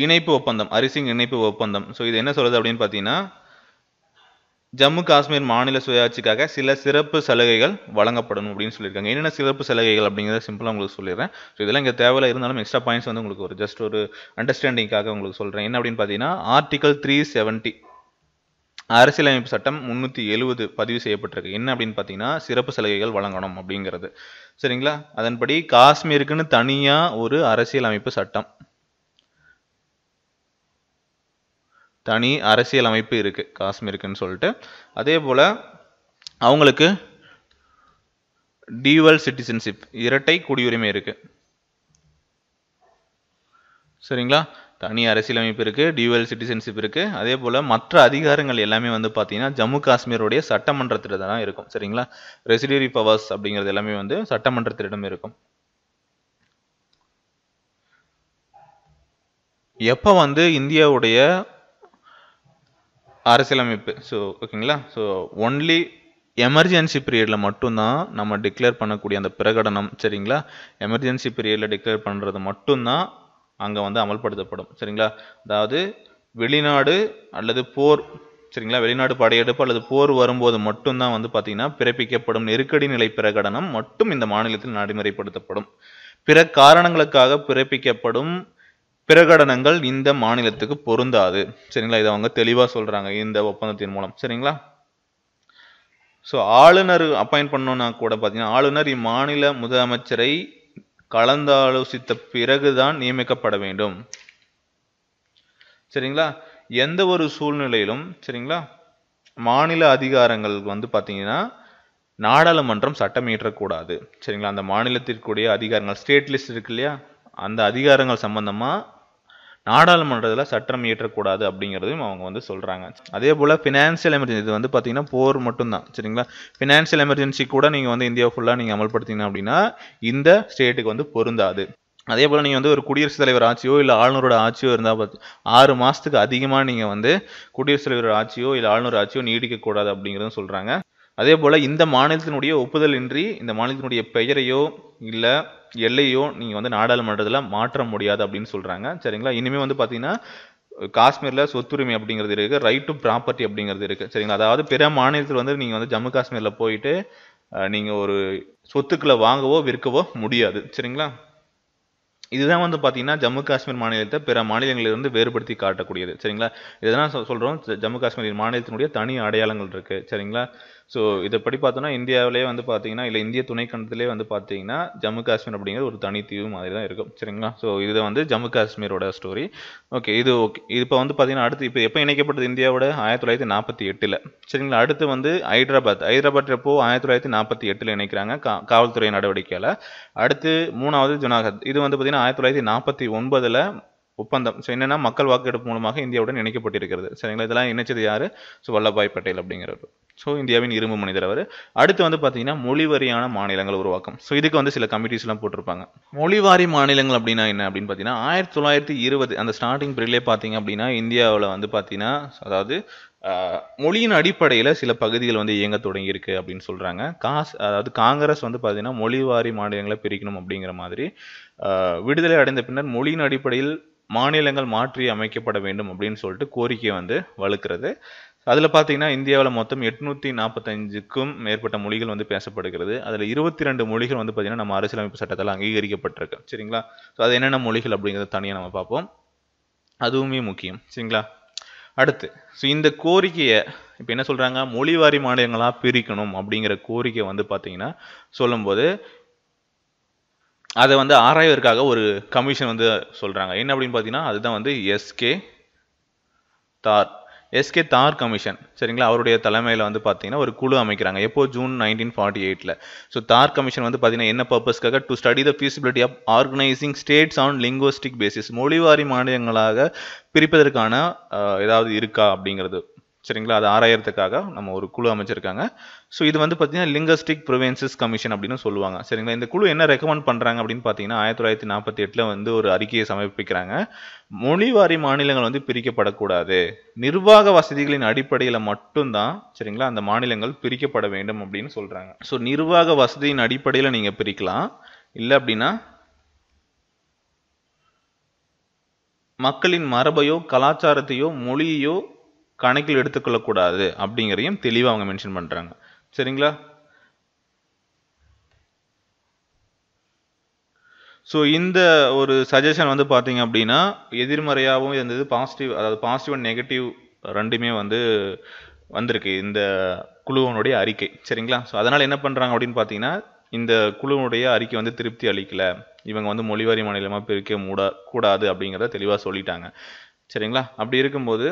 இணைப்பு ஒப்பந்தம் அரிசிங் இணைப்பு ஒப்பந்தம் ஸோ இது என்ன சொல்கிறது அப்படின்னு பார்த்தீங்கன்னா ஜம்மு காஷ்மீர் மாநில சுயாட்சிக்காக சில சிறப்பு சலுகைகள் வழங்கப்படும் அப்படின்னு சொல்லியிருக்காங்க என்னென்ன சிறப்பு சலுகைகள் அப்படிங்கிறத சிம்பிளாக உங்களுக்கு சொல்லிடுறேன் ஸோ இதெல்லாம் இங்கே தேவையில்ல இருந்தாலும் எக்ஸ்ட்ரா பாயிண்ட்ஸ் வந்து உங்களுக்கு ஒரு ஜஸ்ட் ஒரு அண்டர்ஸ்டாண்டிங்காக உங்களுக்கு சொல்கிறேன் என்ன அப்படின்னு பார்த்தீங்கன்னா ஆர்டிகல் த்ரீ செவன்ட்டி அரசியலமைப்பு சட்டம் முந்நூற்றி எழுபது பதிவு செய்யப்பட்டிருக்கு என்ன அப்படின்னு பார்த்தீங்கன்னா சிறப்பு சலுகைகள் வழங்கணும் அப்படிங்கிறது சரிங்களா அதன்படி காஷ்மீருக்குன்னு தனியாக ஒரு அரசியலமைப்பு சட்டம் தனி அரசியல் அமைப்பு இருக்குது காஷ்மீருக்குன்னு சொல்லிட்டு அதே போல் அவங்களுக்கு டியூவல் சிட்டிசன்ஷிப் இரட்டை குடியுரிமை இருக்குது சரிங்களா தனி அரசியலமைப்பு இருக்குது டியூவல் சிட்டிசன்ஷிப் இருக்குது அதே போல் மற்ற அதிகாரங்கள் எல்லாமே வந்து பார்த்தீங்கன்னா ஜம்மு காஷ்மீருடைய சட்டமன்றத்தில் இருக்கும் சரிங்களா ரெசிடரி பவர்ஸ் அப்படிங்கிறது எல்லாமே வந்து சட்டமன்றத்திடம் இருக்கும் எப்போ வந்து இந்தியாவுடைய அரசியலமைப்பு ஸோ ஓகேங்களா ஸோ ஒன்லி எமர்ஜென்சி பீரியடில் மட்டும்தான் நம்ம டிக்ளேர் பண்ணக்கூடிய அந்த பிரகடனம் சரிங்களா எமர்ஜென்சி பீரியடில் டிக்ளேர் பண்ணுறது மட்டும்தான் அங்கே வந்து அமல்படுத்தப்படும் சரிங்களா அதாவது வெளிநாடு அல்லது போர் சரிங்களா வெளிநாடு படையெடுப்பு அல்லது போர் வரும்போது மட்டும்தான் வந்து பார்த்தீங்கன்னா பிறப்பிக்கப்படும் நெருக்கடி நிலை பிரகடனம் மட்டும் இந்த மாநிலத்தில் நடைமுறைப்படுத்தப்படும் பிற காரணங்களுக்காக பிறப்பிக்கப்படும் பிரகடனங்கள் இந்த மாநிலத்துக்கு பொருந்தாது சரிங்களா இதை அவங்க தெளிவாக சொல்கிறாங்க இந்த ஒப்பந்தத்தின் மூலம் சரிங்களா ஸோ ஆளுநர் அப்பாயிண்ட் பண்ணோன்னா கூட பார்த்தீங்கன்னா ஆளுநர் இம்மாநில முதலமைச்சரை கலந்தாலோசித்த பிறகுதான் நியமிக்கப்பட வேண்டும் சரிங்களா எந்த ஒரு சூழ்நிலையிலும் சரிங்களா மாநில அதிகாரங்கள் வந்து பார்த்தீங்கன்னா நாடாளுமன்றம் சட்டம் இயற்றக்கூடாது சரிங்களா அந்த மாநிலத்திற்குரிய அதிகாரங்கள் ஸ்டேட் லிஸ்ட் இருக்கு இல்லையா அந்த அதிகாரங்கள் சம்பந்தமாக நாடாளுமன்றத்தில் சட்டம் இயற்றக்கூடாது அப்படிங்கிறதையும் அவங்க வந்து சொல்கிறாங்க அதே போல் ஃபினான்ஷியல் எமர்ஜென்சி இது வந்து பார்த்தீங்கன்னா போர் மட்டும்தான் சரிங்களா ஃபினான்சியல் எமர்ஜென்சி கூட நீங்கள் வந்து இந்தியா ஃபுல்லாக நீங்கள் அமல்படுத்திங்க அப்படின்னா இந்த ஸ்டேட்டுக்கு வந்து பொருந்தாது அதே போல் நீங்கள் வந்து ஒரு குடியரசுத் தலைவர் ஆட்சியோ இல்லை ஆளுநரோட ஆட்சியோ இருந்தால் பார்த்து ஆறு மாதத்துக்கு அதிகமாக நீங்கள் வந்து குடியரசுத் தலைவர் ஆட்சியோ இல்லை ஆளுநர் ஆட்சியோ நீடிக்கக்கூடாது அப்படிங்கிறதும் சொல்கிறாங்க அதே போல் இந்த மாநிலத்தினுடைய ஒப்புதல் இன்றி இந்த மாநிலத்தினுடைய பெயரையோ இல்லை எல்லையோ நீங்கள் வந்து நாடாளுமன்றத்தில் மாற்ற முடியாது அப்படின்னு சொல்கிறாங்க சரிங்களா இனிமேல் வந்து பார்த்தீங்கன்னா காஷ்மீரில் சொத்துரிமை அப்படிங்கிறது இருக்குது ரைட் டு ப்ராப்பர்ட்டி அப்படிங்கிறது இருக்குது சரிங்களா அதாவது பிற மாநிலத்தில் வந்து நீங்கள் வந்து ஜம்மு காஷ்மீரில் போயிட்டு நீங்கள் ஒரு சொத்துக்களை வாங்கவோ விற்கவோ முடியாது சரிங்களா இதுதான் வந்து பார்த்தீங்கன்னா ஜம்மு காஷ்மீர் மாநிலத்தை பிற மாநிலங்களிலிருந்து வேறுபடுத்தி காட்டக்கூடியது சரிங்களா இதுதான் சொல்கிறோம் ஜம்மு காஷ்மீர் மாநிலத்தினுடைய தனி அடையாளங்கள் இருக்குது சரிங்களா ஸோ இதை படி பார்த்தோன்னா இந்தியாவிலேயே வந்து பார்த்தீங்கன்னா இல்லை இந்திய துணைக்கண்டத்திலே வந்து பார்த்தீங்கன்னா ஜம்மு காஷ்மீர் அப்படிங்கிறது ஒரு தனித்தீவு மாதிரி தான் இருக்கும் சரிங்களா ஸோ இது வந்து ஜம்மு காஷ்மீரோட ஸ்டோரி ஓகே இது ஓகே இப்போ வந்து பார்த்தீங்கன்னா அடுத்து இப்போ எப்போ இணைக்கப்பட்டது இந்தியாவோட ஆயிரத்தி தொள்ளாயிரத்தி நாற்பத்தி எட்டில் சரிங்களா அடுத்து வந்து ஹைதராபாத் ஹைதராபாத் எப்போ ஆயிரத்தி தொள்ளாயிரத்தி நாற்பத்தி எட்டில் இணைக்கிறாங்க கா காவல்துறை நடவடிக்கையில் அடுத்து மூணாவது ஜுனாகத் இது வந்து பார்த்தீங்கன்னா ஆயிரத்தி தொள்ளாயிரத்தி நாற்பத்தி ஒன்பதில் ஒப்பந்தம் ஸோ என்னென்னா மக்கள் வாக்கெடுப்பு மூலமாக இந்தியாவுடன் இணைக்கப்பட்டிருக்கிறது சரிங்களா இதெல்லாம் இணைச்சது யார் ஸோ வல்லபாய் பட்டேல் அப்படிங்கிறவர் ஸோ இந்தியாவின் இரும்பு மனிதர் அவர் அடுத்து வந்து பார்த்தீங்கன்னா மொழிவரியான மாநிலங்கள் உருவாக்கம் ஸோ இதுக்கு வந்து சில கமிட்டிஸ்லாம் போட்டிருப்பாங்க மொழிவாரி மாநிலங்கள் அப்படின்னா என்ன அப்படின்னு பார்த்தீங்கன்னா ஆயிரத்தி தொள்ளாயிரத்தி இருபது அந்த ஸ்டார்டிங் பிரிலே பார்த்தீங்க அப்படின்னா இந்தியாவில் வந்து பார்த்தீங்கன்னா அதாவது மொழியின் அடிப்படையில் சில பகுதிகள் வந்து இயங்க தொடங்கியிருக்கு அப்படின்னு சொல்கிறாங்க காஸ் அதாவது காங்கிரஸ் வந்து பார்த்தீங்கன்னா மொழிவாரி மாநிலங்களை பிரிக்கணும் அப்படிங்கிற மாதிரி விடுதலை அடைந்த பின்னர் மொழியின் அடிப்படையில் மாநிலங்கள் மாற்றி அமைக்கப்பட வேண்டும் அப்படின்னு சொல்லிட்டு கோரிக்கை வந்து வலுக்கிறது அதில் பார்த்தீங்கன்னா இந்தியாவில் மொத்தம் எட்நூற்றி நாற்பத்தஞ்சுக்கும் மேற்பட்ட மொழிகள் வந்து பேசப்படுகிறது அதில் இருபத்தி ரெண்டு மொழிகள் வந்து பார்த்திங்கன்னா நம்ம அரசியலமைப்பு சட்டத்தில் அங்கீகரிக்கப்பட்டிருக்கு சரிங்களா ஸோ அது என்னென்ன மொழிகள் அப்படிங்கிறத தனியாக நம்ம பார்ப்போம் அதுவுமே முக்கியம் சரிங்களா அடுத்து ஸோ இந்த கோரிக்கையை இப்போ என்ன சொல்கிறாங்க மொழிவாரி மாநிலங்களாக பிரிக்கணும் அப்படிங்கிற கோரிக்கை வந்து பார்த்தீங்கன்னா சொல்லும்போது அதை வந்து ஆராய்வதற்காக ஒரு கமிஷன் வந்து சொல்கிறாங்க என்ன அப்படின்னு பார்த்தீங்கன்னா அதுதான் வந்து எஸ்கே தார் எஸ்கே தார் கமிஷன் சரிங்களா அவருடைய தலைமையில் வந்து பார்த்தீங்கன்னா ஒரு குழு அமைக்கிறாங்க எப்போ ஜூன் நைன்டீன் ஃபார்ட்டி எயிட்டில் ஸோ தார் கமிஷன் வந்து பார்த்தீங்கன்னா என்ன பர்பஸ்க்காக to study the feasibility of organising states on linguistic basis மொழிவாரி மாநிலங்களாக பிரிப்பதற்கான ஏதாவது இருக்கா அப்படிங்கிறது சரிங்களா அது ஆராயறதுக்காக நம்ம ஒரு குழு அமைச்சிருக்காங்க ஸோ இது வந்து பார்த்தீங்கன்னா லிங்கஸ்டிக் ப்ரிவென்சஸ் கமிஷன் அப்படின்னு சொல்லுவாங்க சரிங்களா இந்த குழு என்ன ரெக்கமெண்ட் பண்ணுறாங்க அப்படின்னு பார்த்தீங்கன்னா ஆயிரத்தி தொள்ளாயிரத்தி நாற்பத்தி எட்டில் வந்து ஒரு அறிக்கையை சமர்ப்பிக்கிறாங்க மொழிவாரி மாநிலங்கள் வந்து பிரிக்கப்படக்கூடாது நிர்வாக வசதிகளின் அடிப்படையில் மட்டும்தான் சரிங்களா அந்த மாநிலங்கள் பிரிக்கப்பட வேண்டும் அப்படின்னு சொல்கிறாங்க ஸோ நிர்வாக வசதியின் அடிப்படையில் நீங்கள் பிரிக்கலாம் இல்லை அப்படின்னா மக்களின் மரபையோ கலாச்சாரத்தையோ மொழியையோ கணக்கில் எடுத்துக்கொள்ளக்கூடாது அப்படிங்கிறதையும் தெளிவாக அவங்க மென்ஷன் பண்ணுறாங்க சரிங்களா ஸோ இந்த ஒரு சஜஷன் வந்து பார்த்தீங்க அப்படின்னா எதிர்மறையாகவும் இருந்தது பாசிட்டிவ் அதாவது பாசிட்டிவ் அண்ட் நெகட்டிவ் ரெண்டுமே வந்து வந்திருக்கு இந்த குழுவனுடைய அறிக்கை சரிங்களா ஸோ அதனால் என்ன பண்ணுறாங்க அப்படின்னு பார்த்தீங்கன்னா இந்த குழுவனுடைய அறிக்கை வந்து திருப்தி அளிக்கலை இவங்க வந்து மொழிவாரி மாநிலமாக பிரிக்க மூட கூடாது அப்படிங்கிறத தெளிவாக சொல்லிட்டாங்க சரிங்களா அப்படி இருக்கும்போது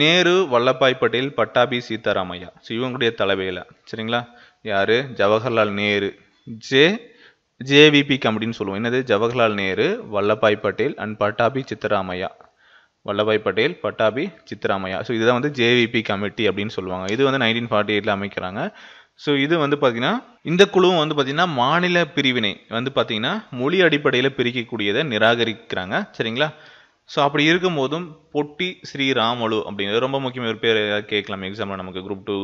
நேரு வல்லபாய் பட்டேல் பட்டாபி சீதாராமையா ஸோ இவங்களுடைய தலைவையில் சரிங்களா யார் ஜவஹர்லால் நேரு ஜே ஜேவிபி கமிட்டின்னு சொல்லுவோம் என்னது ஜவஹர்லால் நேரு வல்லபாய் பட்டேல் அண்ட் பட்டாபி சித்தராமையா வல்லபாய் பட்டேல் பட்டாபி சித்தராமையா ஸோ இதுதான் வந்து ஜேவிபி கமிட்டி அப்படின்னு சொல்லுவாங்க இது வந்து நைன்டீன் ஃபார்ட்டி எயிட்டில் அமைக்கிறாங்க ஸோ இது வந்து பார்த்திங்கன்னா இந்த குழுவும் வந்து பார்த்திங்கன்னா மாநில பிரிவினை வந்து பார்த்திங்கன்னா மொழி அடிப்படையில் பிரிக்கக்கூடியதை நிராகரிக்கிறாங்க சரிங்களா ஸோ அப்படி இருக்கும் போதும் பொட்டி ஸ்ரீராமலு அப்படிங்கிறது ரொம்ப முக்கியம் ஒரு பேர் கேட்கலாம் எக்ஸாமில் நமக்கு குரூப் டூ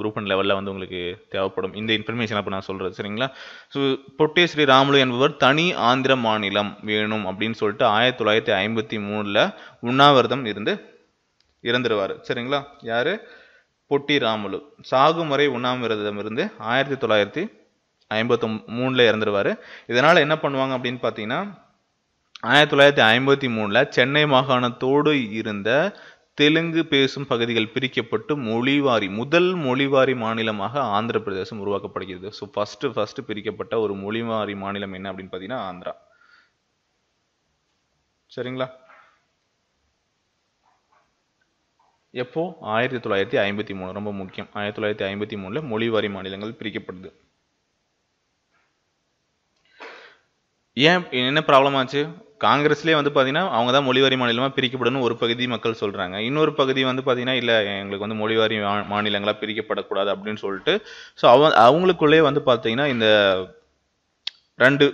குரூப் ஒன் லெவலில் வந்து உங்களுக்கு தேவைப்படும் இந்த இன்ஃபர்மேஷன் அப்போ நான் சொல்கிறது சரிங்களா ஸோ பொட்டி ஸ்ரீராமலு என்பவர் தனி ஆந்திர மாநிலம் வேணும் அப்படின்னு சொல்லிட்டு ஆயிரத்தி தொள்ளாயிரத்தி ஐம்பத்தி மூணில் உண்ணாவிரதம் இருந்து இறந்துருவார் சரிங்களா யார் பொட்டி ராமலு சாகுமுறை உண்ணாவிரதம் இருந்து ஆயிரத்தி தொள்ளாயிரத்தி ஐம்பத்தி மூணில் இறந்துருவார் இதனால் என்ன பண்ணுவாங்க அப்படின்னு பார்த்தீங்கன்னா ஆயிரத்தி தொள்ளாயிரத்தி ஐம்பத்தி மூணில் சென்னை மாகாணத்தோடு இருந்த தெலுங்கு பேசும் பகுதிகள் பிரிக்கப்பட்டு மொழிவாரி முதல் மொழிவாரி மாநிலமாக ஆந்திர பிரதேசம் உருவாக்கப்படுகிறது ஸோ ஃபஸ்ட்டு ஃபஸ்ட்டு பிரிக்கப்பட்ட ஒரு மொழிவாரி மாநிலம் என்ன அப்படின்னு பார்த்தீங்கன்னா சரிங்களா எப்போ ஆயிரத்தி தொள்ளாயிரத்தி ஐம்பத்தி மூணு ரொம்ப முக்கியம் ஆயிரத்தி தொள்ளாயிரத்தி ஐம்பத்தி மூணில் மொழிவாரி மாநிலங்கள் பிரிக்கப்படுது ஏன் என்ன ப்ராப்ளம் ஆச்சு காங்கிரஸ்லேயே வந்து பார்த்தீங்கன்னா அவங்க தான் மொழிவாரி மாநிலமாக பிரிக்கப்படணும்னு ஒரு பகுதி மக்கள் சொல்கிறாங்க இன்னொரு பகுதி வந்து பார்த்தீங்கன்னா இல்லை எங்களுக்கு வந்து மொழிவாரி மாநிலங்களாக பிரிக்கப்படக்கூடாது அப்படின்னு சொல்லிட்டு ஸோ அவ அவங்களுக்குள்ளேயே வந்து பார்த்தீங்கன்னா இந்த ரெண்டு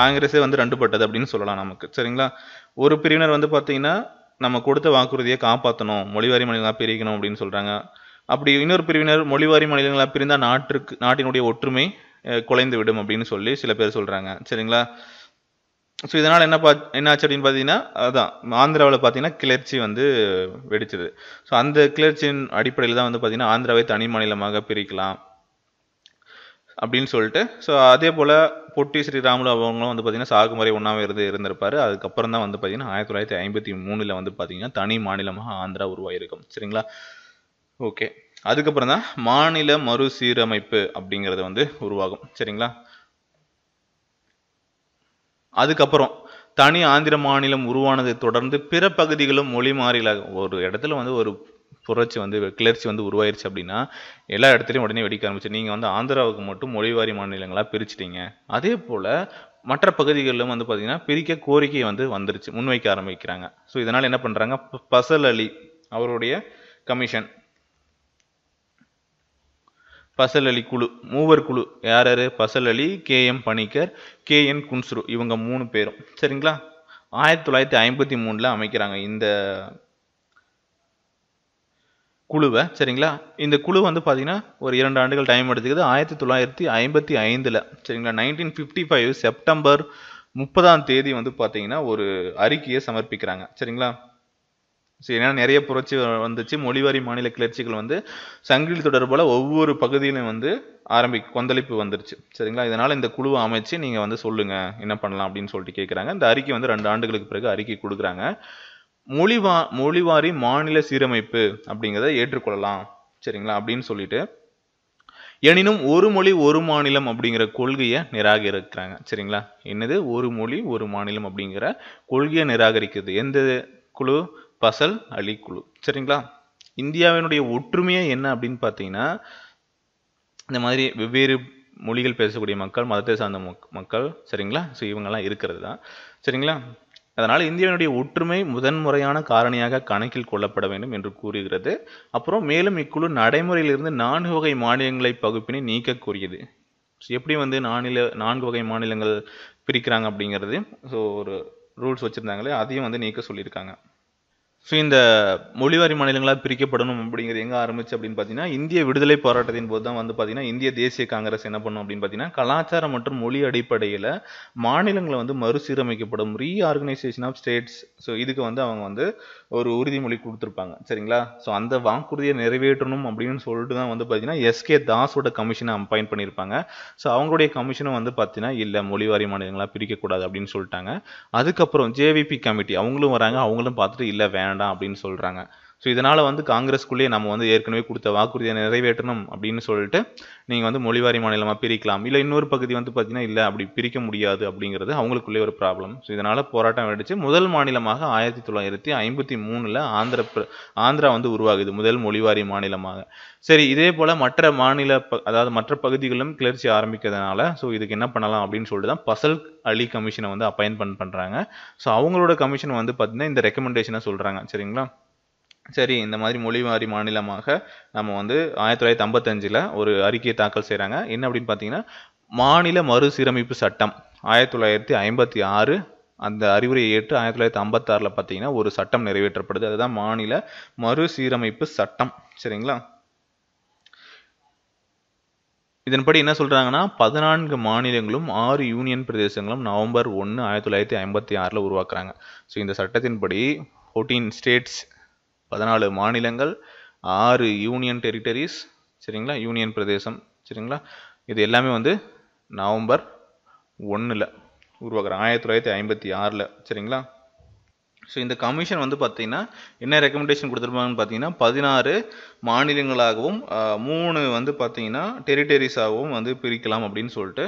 காங்கிரஸே வந்து ரெண்டு பட்டது அப்படின்னு சொல்லலாம் நமக்கு சரிங்களா ஒரு பிரிவினர் வந்து பார்த்தீங்கன்னா நம்ம கொடுத்த வாக்குறுதியை காப்பாற்றணும் மொழிவாரி மாநிலங்களாக பிரிக்கணும் அப்படின்னு சொல்கிறாங்க அப்படி இன்னொரு பிரிவினர் மொழிவாரி மாநிலங்களாக பிரிந்தால் நாட்டிற்கு நாட்டினுடைய ஒற்றுமை குலைந்து விடும் அப்படின்னு சொல்லி சில பேர் சொல்கிறாங்க சரிங்களா ஸோ இதனால் என்ன பா என்னாச்சு அப்படின்னு பார்த்தீங்கன்னா அதுதான் ஆந்திராவில் பார்த்தீங்கன்னா கிளர்ச்சி வந்து வெடிச்சது ஸோ அந்த கிளர்ச்சியின் அடிப்படையில் தான் வந்து பார்த்தீங்கன்னா ஆந்திராவை தனி மாநிலமாக பிரிக்கலாம் அப்படின்னு சொல்லிட்டு ஸோ அதே போல் பொட்டி ஸ்ரீராமுலு அவங்களும் வந்து பார்த்தீங்கன்னா சாகுமுறை ஒன்றாவே இருந்து இருந்திருப்பார் அதுக்கப்புறம் தான் வந்து பார்த்திங்கன்னா ஆயிரத்தி தொள்ளாயிரத்தி ஐம்பத்தி மூணில் வந்து பார்த்திங்கன்னா தனி மாநிலமாக ஆந்திரா உருவாகிருக்கும் சரிங்களா ஓகே அதுக்கப்புறம் தான் மாநில மறுசீரமைப்பு அப்படிங்கிறது வந்து உருவாகும் சரிங்களா அதுக்கப்புறம் தனி ஆந்திர மாநிலம் உருவானதை தொடர்ந்து பிற பகுதிகளும் மொழி மாறிலாக ஒரு இடத்துல வந்து ஒரு புரட்சி வந்து கிளர்ச்சி வந்து உருவாயிருச்சு அப்படின்னா எல்லா இடத்துலையும் உடனே வெடிக்க ஆரம்பிச்சு நீங்கள் வந்து ஆந்திராவுக்கு மட்டும் மொழிவாரி மாநிலங்களாக பிரிச்சிட்டிங்க அதே போல் மற்ற பகுதிகளிலும் வந்து பார்த்திங்கன்னா பிரிக்க கோரிக்கை வந்து வந்துருச்சு முன்வைக்க ஆரம்பிக்கிறாங்க ஸோ இதனால் என்ன பண்ணுறாங்க பசல் அலி அவருடைய கமிஷன் பசல் அலி குழு மூவர் குழு யார் யார் Fazal Ali K M Panikkar K N Kunzru இவங்க மூணு பேரும் சரிங்களா ஆயிரத்தி தொள்ளாயிரத்தி ஐம்பத்தி மூணில் அமைக்கிறாங்க இந்த குழுவை சரிங்களா இந்த குழு வந்து பார்த்தீங்கன்னா ஒரு இரண்டு ஆண்டுகள் டைம் எடுத்துக்குது ஆயிரத்தி தொள்ளாயிரத்தி ஐம்பத்தி ஐந்தில் சரிங்களா நைன்டீன் ஃபிஃப்டி ஃபைவ் செப்டம்பர் முப்பதாம் தேதி வந்து பார்த்தீங்கன்னா ஒரு அறிக்கையை சமர்ப்பிக்கிறாங்க சரிங்களா ஏன்னா நிறைய புரட்சி வந்துச்சு மொழிவாரி மாநில கிளர்ச்சிகள் வந்து சங்கிலி தொடர் ஒவ்வொரு பகுதியிலும் வந்து ஆரம்பி கொந்தளிப்பு வந்துருச்சு சரிங்களா இதனால் இந்த குழுவை அமைச்சு நீங்கள் வந்து சொல்லுங்கள் என்ன பண்ணலாம் அப்படின்னு சொல்லிட்டு கேட்குறாங்க இந்த அறிக்கை வந்து ரெண்டு ஆண்டுகளுக்கு பிறகு அறிக்கை கொடுக்குறாங்க மொழிவா மொழிவாரி மாநில சீரமைப்பு அப்படிங்கிறத ஏற்றுக்கொள்ளலாம் சரிங்களா அப்படின்னு சொல்லிட்டு எனினும் ஒரு மொழி ஒரு மாநிலம் அப்படிங்கிற கொள்கையை நிராகரிக்கிறாங்க சரிங்களா என்னது ஒரு மொழி ஒரு மாநிலம் அப்படிங்கிற கொள்கையை நிராகரிக்குது எந்த குழு பசல் அலி குழு சரிங்களா இந்தியாவினுடைய ஒற்றுமையே என்ன அப்படின்னு பார்த்தீங்கன்னா இந்த மாதிரி வெவ்வேறு மொழிகள் பேசக்கூடிய மக்கள் மதத்தை சார்ந்த மக்கள் சரிங்களா ஸோ இவங்கெல்லாம் இருக்கிறது தான் சரிங்களா அதனால் இந்தியாவினுடைய ஒற்றுமை முதன்முறையான காரணியாக கணக்கில் கொள்ளப்பட வேண்டும் என்று கூறுகிறது அப்புறம் மேலும் இக்குழு நடைமுறையிலிருந்து நான்கு வகை மாநிலங்களை பகுப்பினை நீக்க கூறியது ஸோ எப்படி வந்து நாநில நான்கு வகை மாநிலங்கள் பிரிக்கிறாங்க அப்படிங்கிறது ஸோ ஒரு ரூல்ஸ் வச்சுருந்தாங்களே அதையும் வந்து நீக்க சொல்லியிருக்காங்க ஸோ இந்த மொழிவாரி மாநிலங்களாக பிரிக்கப்படணும் அப்படிங்கிறது எங்கே ஆரம்பிச்சு அப்படின்னு பார்த்தீங்கன்னா இந்திய விடுதலை போராட்டத்தின் போது தான் வந்து பார்த்தீங்கன்னா இந்திய தேசிய காங்கிரஸ் என்ன பண்ணும் அப்படின்னு பார்த்தீங்கன்னா கலாச்சாரம் மற்றும் மொழி அடிப்படையில் மாநிலங்களை வந்து மறுசீரமைக்கப்படும் reorganisation of states so இதுக்கு வந்து அவங்க வந்து ஒரு உறுதிமொழி கொடுத்துருப்பாங்க சரிங்களா ஸோ அந்த வாக்குறுதியை நிறைவேற்றணும் அப்படின்னு சொல்லிட்டு தான் வந்து பார்த்தீங்கன்னா எஸ்கே தாஸோட கமிஷனை அப்பாயின்ட் பண்ணியிருப்பாங்க ஸோ அவங்களுடைய கமிஷனும் வந்து பார்த்தீங்கன்னா இல்லை மொழிவாரி மாநிலங்களாக பிரிக்கக்கூடாது அப்படின்னு சொல்லிட்டாங்க அதுக்கப்புறம் ஜேவிபி கமிட்டி அவங்களும் வராங்க அவங்களும் பார்த்துட்டு இல்லை வேணும் வேண்டாம் அப்படின்னு சொல்கிறாங்க ஸோ இதனால் வந்து காங்கிரஸ்குள்ளேயே நம்ம வந்து ஏற்கனவே கொடுத்த வாக்குறுதியை நிறைவேற்றணும் அப்படின்னு சொல்லிட்டு நீங்கள் வந்து மொழிவாரி மாநிலமாக பிரிக்கலாம் இல்லை இன்னொரு பகுதி வந்து பார்த்தீங்கன்னா இல்லை அப்படி பிரிக்க முடியாது அப்படிங்கிறது அவங்களுக்குள்ளே ஒரு ப்ராப்ளம் ஸோ இதனால் போராட்டம் வெடிச்சு முதல் மாநிலமாக ஆயிரத்தி தொள்ளாயிரத்தி ஐம்பத்தி மூணில் ஆந்திர ஆந்திரா வந்து உருவாகுது முதல் மொழிவாரி மாநிலமாக சரி இதே போல் மற்ற மாநில அதாவது மற்ற பகுதிகளும் கிளர்ச்சி ஆரம்பிக்கிறதுனால ஸோ இதுக்கு என்ன பண்ணலாம் அப்படின்னு சொல்லிட்டு தான் பசல் அலி கமிஷனை வந்து அப்பாயின்மெண்ட் பண்ணுறாங்க ஸோ அவங்களோட கமிஷன் வந்து பார்த்திங்கன்னா இந்த ரெக்கமெண்டேஷனை சொல்கிறாங்க சரிங்களா சரி இந்த மாதிரி மொழி மாறி மாநிலமாக நம்ம வந்து ஆயிரத்தி தொள்ளாயிரத்தி ஐம்பத்தஞ்சில் ஒரு அறிக்கையை தாக்கல் செய்கிறாங்க என்ன அப்படின்னு பார்த்தீங்கன்னா மாநில மறுசீரமைப்பு சட்டம் ஆயிரத்தி தொள்ளாயிரத்தி ஐம்பத்தி ஆறு அந்த அறிவுரையை ஏற்று ஆயிரத்தி தொள்ளாயிரத்தி ஐம்பத்தாறில் பார்த்தீங்கன்னா ஒரு சட்டம் நிறைவேற்றப்படுது அதுதான் மாநில மறுசீரமைப்பு சட்டம் சரிங்களா இதன்படி என்ன சொல்கிறாங்கன்னா பதினான்கு மாநிலங்களும் ஆறு யூனியன் பிரதேசங்களும் நவம்பர் ஒன்று ஆயிரத்தி தொள்ளாயிரத்தி ஐம்பத்தி ஆறில் உருவாக்குறாங்க ஸோ இந்த சட்டத்தின்படி ஃபோர்டீன் ஸ்டேட்ஸ் பதினாலு மாநிலங்கள் ஆறு யூனியன் டெரிட்டரிஸ் சரிங்களா யூனியன் பிரதேசம் சரிங்களா இது எல்லாமே வந்து நவம்பர் ஒன்றில் உருவாக்குறாங்க ஆயிரத்தி தொள்ளாயிரத்தி ஐம்பத்தி ஆறில் சரிங்களா ஸோ இந்த கமிஷன் வந்து பார்த்தீங்கன்னா என்ன ரெக்கமெண்டேஷன் கொடுத்துருப்பாங்கன்னு பார்த்தீங்கன்னா பதினாறு மாநிலங்களாகவும் மூணு வந்து பார்த்திங்கன்னா டெரிட்டரிஸாகவும் வந்து பிரிக்கலாம் அப்படின்னு சொல்லிட்டு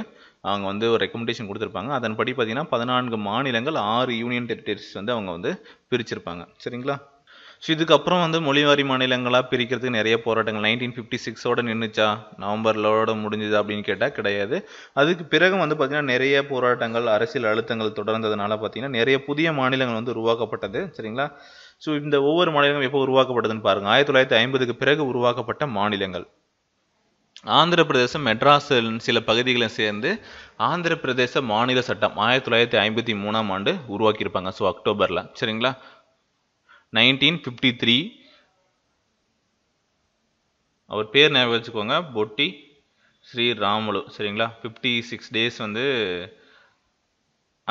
அவங்க வந்து ஒரு ரெக்கமெண்டேஷன் கொடுத்துருப்பாங்க அதன்படி பார்த்தீங்கன்னா பதினான்கு மாநிலங்கள் ஆறு யூனியன் டெரிட்டரிஸ் வந்து அவங்க வந்து பிரிச்சிருப்பாங்க சரிங்களா ஸோ இதுக்கப்புறம் வந்து மொழிவாரி மாநிலங்களாக பிரிக்கிறதுக்கு நிறைய போராட்டங்கள் நைன்டீன் ஃபிஃப்டி சிக்ஸோட நின்றுச்சா நவம்பர்லோட முடிஞ்சுது அப்படின்னு கேட்டால் கிடையாது அதுக்கு பிறகு வந்து பார்த்திங்கன்னா நிறைய போராட்டங்கள் அரசியல் அழுத்தங்கள் தொடர்ந்ததுனால பார்த்திங்கன்னா நிறைய புதிய மாநிலங்கள் வந்து உருவாக்கப்பட்டது சரிங்களா ஸோ இந்த ஒவ்வொரு மாநிலங்களும் எப்போ உருவாக்கப்பட்டதுன்னு பாருங்கள் ஆயிரத்தி தொள்ளாயிரத்தி ஐம்பதுக்கு பிறகு உருவாக்கப்பட்ட மாநிலங்கள் ஆந்திர பிரதேசம் மெட்ராஸ் சில பகுதிகளை சேர்ந்து ஆந்திர பிரதேச மாநில சட்டம் ஆயிரத்தி தொள்ளாயிரத்தி ஐம்பத்தி மூணாம் ஆண்டு உருவாக்கியிருப்பாங்க ஸோ அக்டோபரில் சரிங்களா நைன்டீன் ஃபிஃப்டி த்ரீ அவர் பேர் ஞாபகம் வச்சுக்கோங்க பொட்டி ஸ்ரீ ராமலு சரிங்களா ஃபிஃப்டி சிக்ஸ் டேஸ் வந்து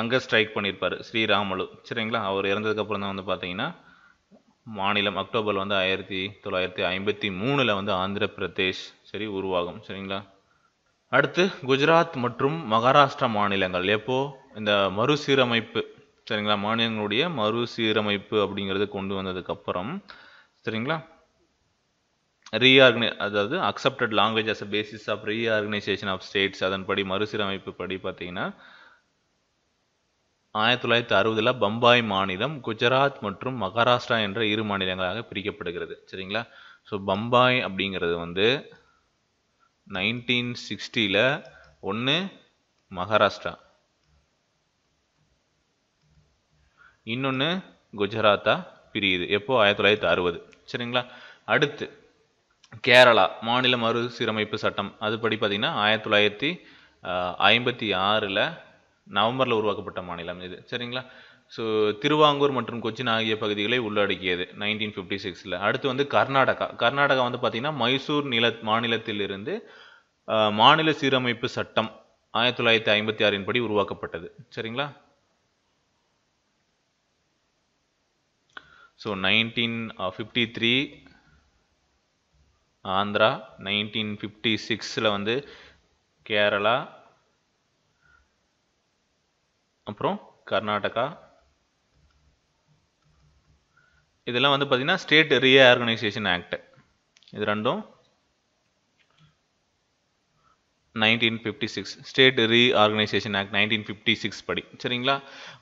அங்கே ஸ்ட்ரைக் பண்ணியிருப்பார் ஸ்ரீ ராமலு சரிங்களா அவர் இறந்ததுக்கப்புறம் தான் வந்து பார்த்தீங்கன்னா மாநிலம் அக்டோபர் வந்து ஆயிரத்தி தொள்ளாயிரத்தி ஐம்பத்தி மூணில் வந்து ஆந்திர பிரதேஷ் சரி உருவாகும் சரிங்களா அடுத்து குஜராத் மற்றும் மகாராஷ்டிரா மாநிலங்கள் எப்போ இந்த மறுசீரமைப்பு சரிங்களா மாநிலங்களுடைய மறுசீரமைப்பு அப்படிங்கிறது கொண்டு வந்ததுக்கப்புறம் சரிங்களா ரீஆர்கனை அதாவது accepted language as a basis of reorganisation of states அதன்படி மறுசீரமைப்பு படி பார்த்தீங்கன்னா ஆயிரத்தி தொள்ளாயிரத்தி அறுபதில் பம்பாய் மாநிலம் குஜராத் மற்றும் மகாராஷ்டிரா என்ற இரு மாநிலங்களாக பிரிக்கப்படுகிறது சரிங்களா ஸோ பம்பாய் அப்படிங்கிறது வந்து நைன்டீன் சிக்ஸ்டியில் ஒன்று மகாராஷ்டிரா இன்னொன்று குஜராத்தாக பிரியுது எப்போது ஆயிரத்தி தொள்ளாயிரத்தி அறுபது சரிங்களா அடுத்து கேரளா மாநில மறுசீரமைப்பு சட்டம் அதுபடி பார்த்திங்கன்னா ஆயிரத்தி தொள்ளாயிரத்தி ஐம்பத்தி ஆறில் நவம்பரில் உருவாக்கப்பட்ட மாநிலம் இது சரிங்களா ஸோ திருவாங்கூர் மற்றும் கொச்சின் ஆகிய பகுதிகளை உள்ளடக்கியது நைன்டீன் ஃபிஃப்டி சிக்ஸில் அடுத்து வந்து கர்நாடகா கர்நாடகா வந்து பார்த்திங்கன்னா மைசூர் நில மாநிலத்திலிருந்து மாநில சீரமைப்பு சட்டம் ஆயிரத்தி தொள்ளாயிரத்தி ஐம்பத்தி ஆறின் படி உருவாக்கப்பட்டது சரிங்களா so nineteen fifty three Andhra nineteen fifty சிக்ஸில் வந்து கேரளா அப்புறம் கர்நாடகா இதெல்லாம் வந்து பார்த்திங்கன்னா ஸ்டேட் ரீஆர்கனைசேஷன் ஆக்ட் இது ரெண்டும் nineteen fifty six state reorganisation act nineteen fifty six படி சரிங்களா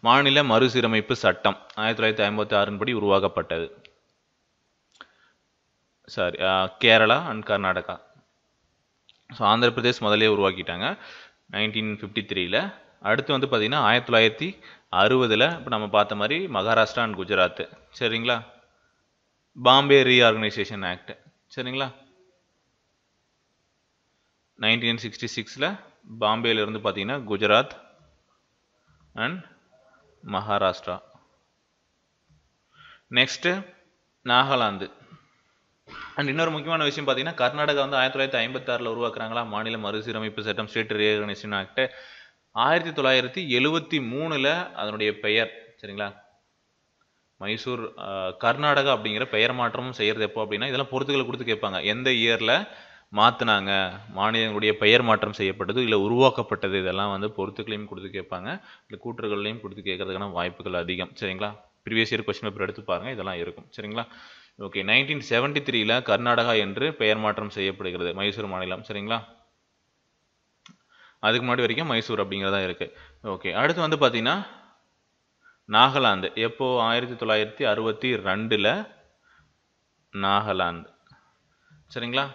மாநில மறுசீரமைப்பு சட்டம் ஆயிரத்தி தொள்ளாயிரத்தி ஐம்பத்தி ஆறு படி உருவாக்கப்பட்டது sorry Kerala and Karnataka so Andhra Pradesh முதலே உருவாக்கிட்டாங்க நைன்டீன் ஃபிஃப்டி த்ரீயில் அடுத்து வந்து பார்த்தீங்கன்னா ஆயிரத்தி தொள்ளாயிரத்தி அறுபதில் இப்போ நம்ம பார்த்த மாதிரி மகாராஷ்டிரா அண்ட் குஜராத் சரிங்களா பாம்பே ரீஆர்கனைசேஷன் ஆக்ட் சரிங்களா நைன்டீன் சிக்ஸ்டி இருந்து பாம்பேலேருந்து பார்த்தீங்கன்னா Gujarat and Maharashtra next Nagaland and இன்னொரு முக்கியமான விஷயம் பார்த்தீங்கன்னா கர்நாடகா வந்து ஆயிரத்தி தொள்ளாயிரத்தி ஐம்பத்தி ஆறுல உருவாக்குறாங்களா மாநில மறுசீரமைப்பு சட்டம் ஸ்டேட் ரீஆர்கனைசேஷன் ஆக்ட் ஆயிரத்தி தொள்ளாயிரத்தி எழுவத்தி மூணில் அதனுடைய பெயர் சரிங்களா மைசூர் கர்நாடகா அப்படிங்கிற பெயர் மாற்றமும் செய்கிறது எப்போ அப்படின்னா இதெல்லாம் பொறுத்துக்களை கொடுத்து கேட்பாங்க எந்த இயரில் மாற்றினாங்க மாநிலங்களுடைய பெயர் மாற்றம் செய்யப்பட்டது இல்லை உருவாக்கப்பட்டது இதெல்லாம் வந்து பொறுத்துக்களையும் கொடுத்து கேட்பாங்க இல்லை கூற்றுகள்லையும் கொடுத்து கேட்கறதுக்கான வாய்ப்புகள் அதிகம் சரிங்களா ப்ரீவியஸ் இயர் கொஸ்டின் பேப்பர் எடுத்து பாருங்கள் இதெல்லாம் இருக்கும் சரிங்களா ஓகே நைன்டீன் செவன்டி த்ரீல கர்நாடகா என்று பெயர் மாற்றம் செய்யப்படுகிறது மைசூர் மாநிலம் சரிங்களா அதுக்கு முன்னாடி வரைக்கும் மைசூர் அப்படிங்கிறதா இருக்குது ஓகே அடுத்து வந்து பார்த்தீங்கன்னா நாகாலாந்து எப்போ ஆயிரத்தி தொள்ளாயிரத்தி அறுபத்தி ரெண்டில் நாகாலாந்து சரிங்களா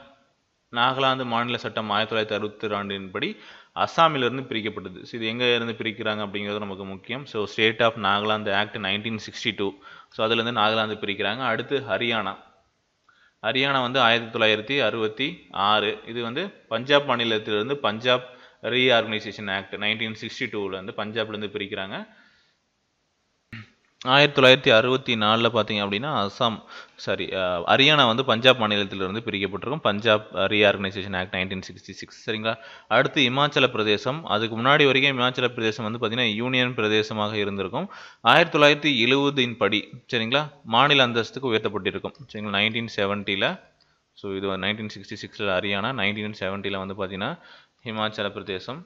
நாகாலாந்து மாநில சட்டம் ஆயிரத்தி தொள்ளாயிரத்தி அறுபத்தி ஆண்டின்படி அசாமிலிருந்து பிரிக்கப்பட்டது ஸோ இது எங்கே இருந்து பிரிக்கிறாங்க அப்படிங்கிறது நமக்கு முக்கியம் so state of Nagaland act nineteen sixty two so அதுலேருந்து நாகாலாந்து பிரிக்கிறாங்க அடுத்து ஹரியானா ஹரியானா வந்து ஆயிரத்தி தொள்ளாயிரத்தி அறுபத்தி ஆறு இது வந்து பஞ்சாப் மாநிலத்திலிருந்து Punjab reorganisation act nineteen sixty டூவில் வந்து பஞ்சாப்லேருந்து பிரிக்கிறாங்க ஆயிரத்தி தொள்ளாயிரத்தி அறுபத்தி நாலில் பார்த்தீங்க அப்படின்னா அஸ்ஸாம் சாரி ஹரியானா வந்து பஞ்சாப் மாநிலத்திலிருந்து பிரிக்கப்பட்டிருக்கும் Punjab reorganisation act nineteen sixty six சரிங்களா அடுத்து இமாச்சல பிரதேசம் அதுக்கு முன்னாடி வரைக்கும் இமாச்சல பிரதேசம் வந்து பார்த்திங்கன்னா யூனியன் பிரதேசமாக இருந்திருக்கும் ஆயிரத்தி தொள்ளாயிரத்தி எழுபதின் படி சரிங்களா மாநில அந்தஸ்துக்கு உயர்த்தப்பட்டிருக்கும் சரிங்களா நைன்டீன் செவன்ட்டியில் ஸோ இது நைன்டீன் சிக்ஸ்டி சிக்ஸில் ஹரியானா நைன்டீன் செவன்ட்டியில் வந்து பார்த்திங்கன்னா ஹிமாச்சல பிரதேசம்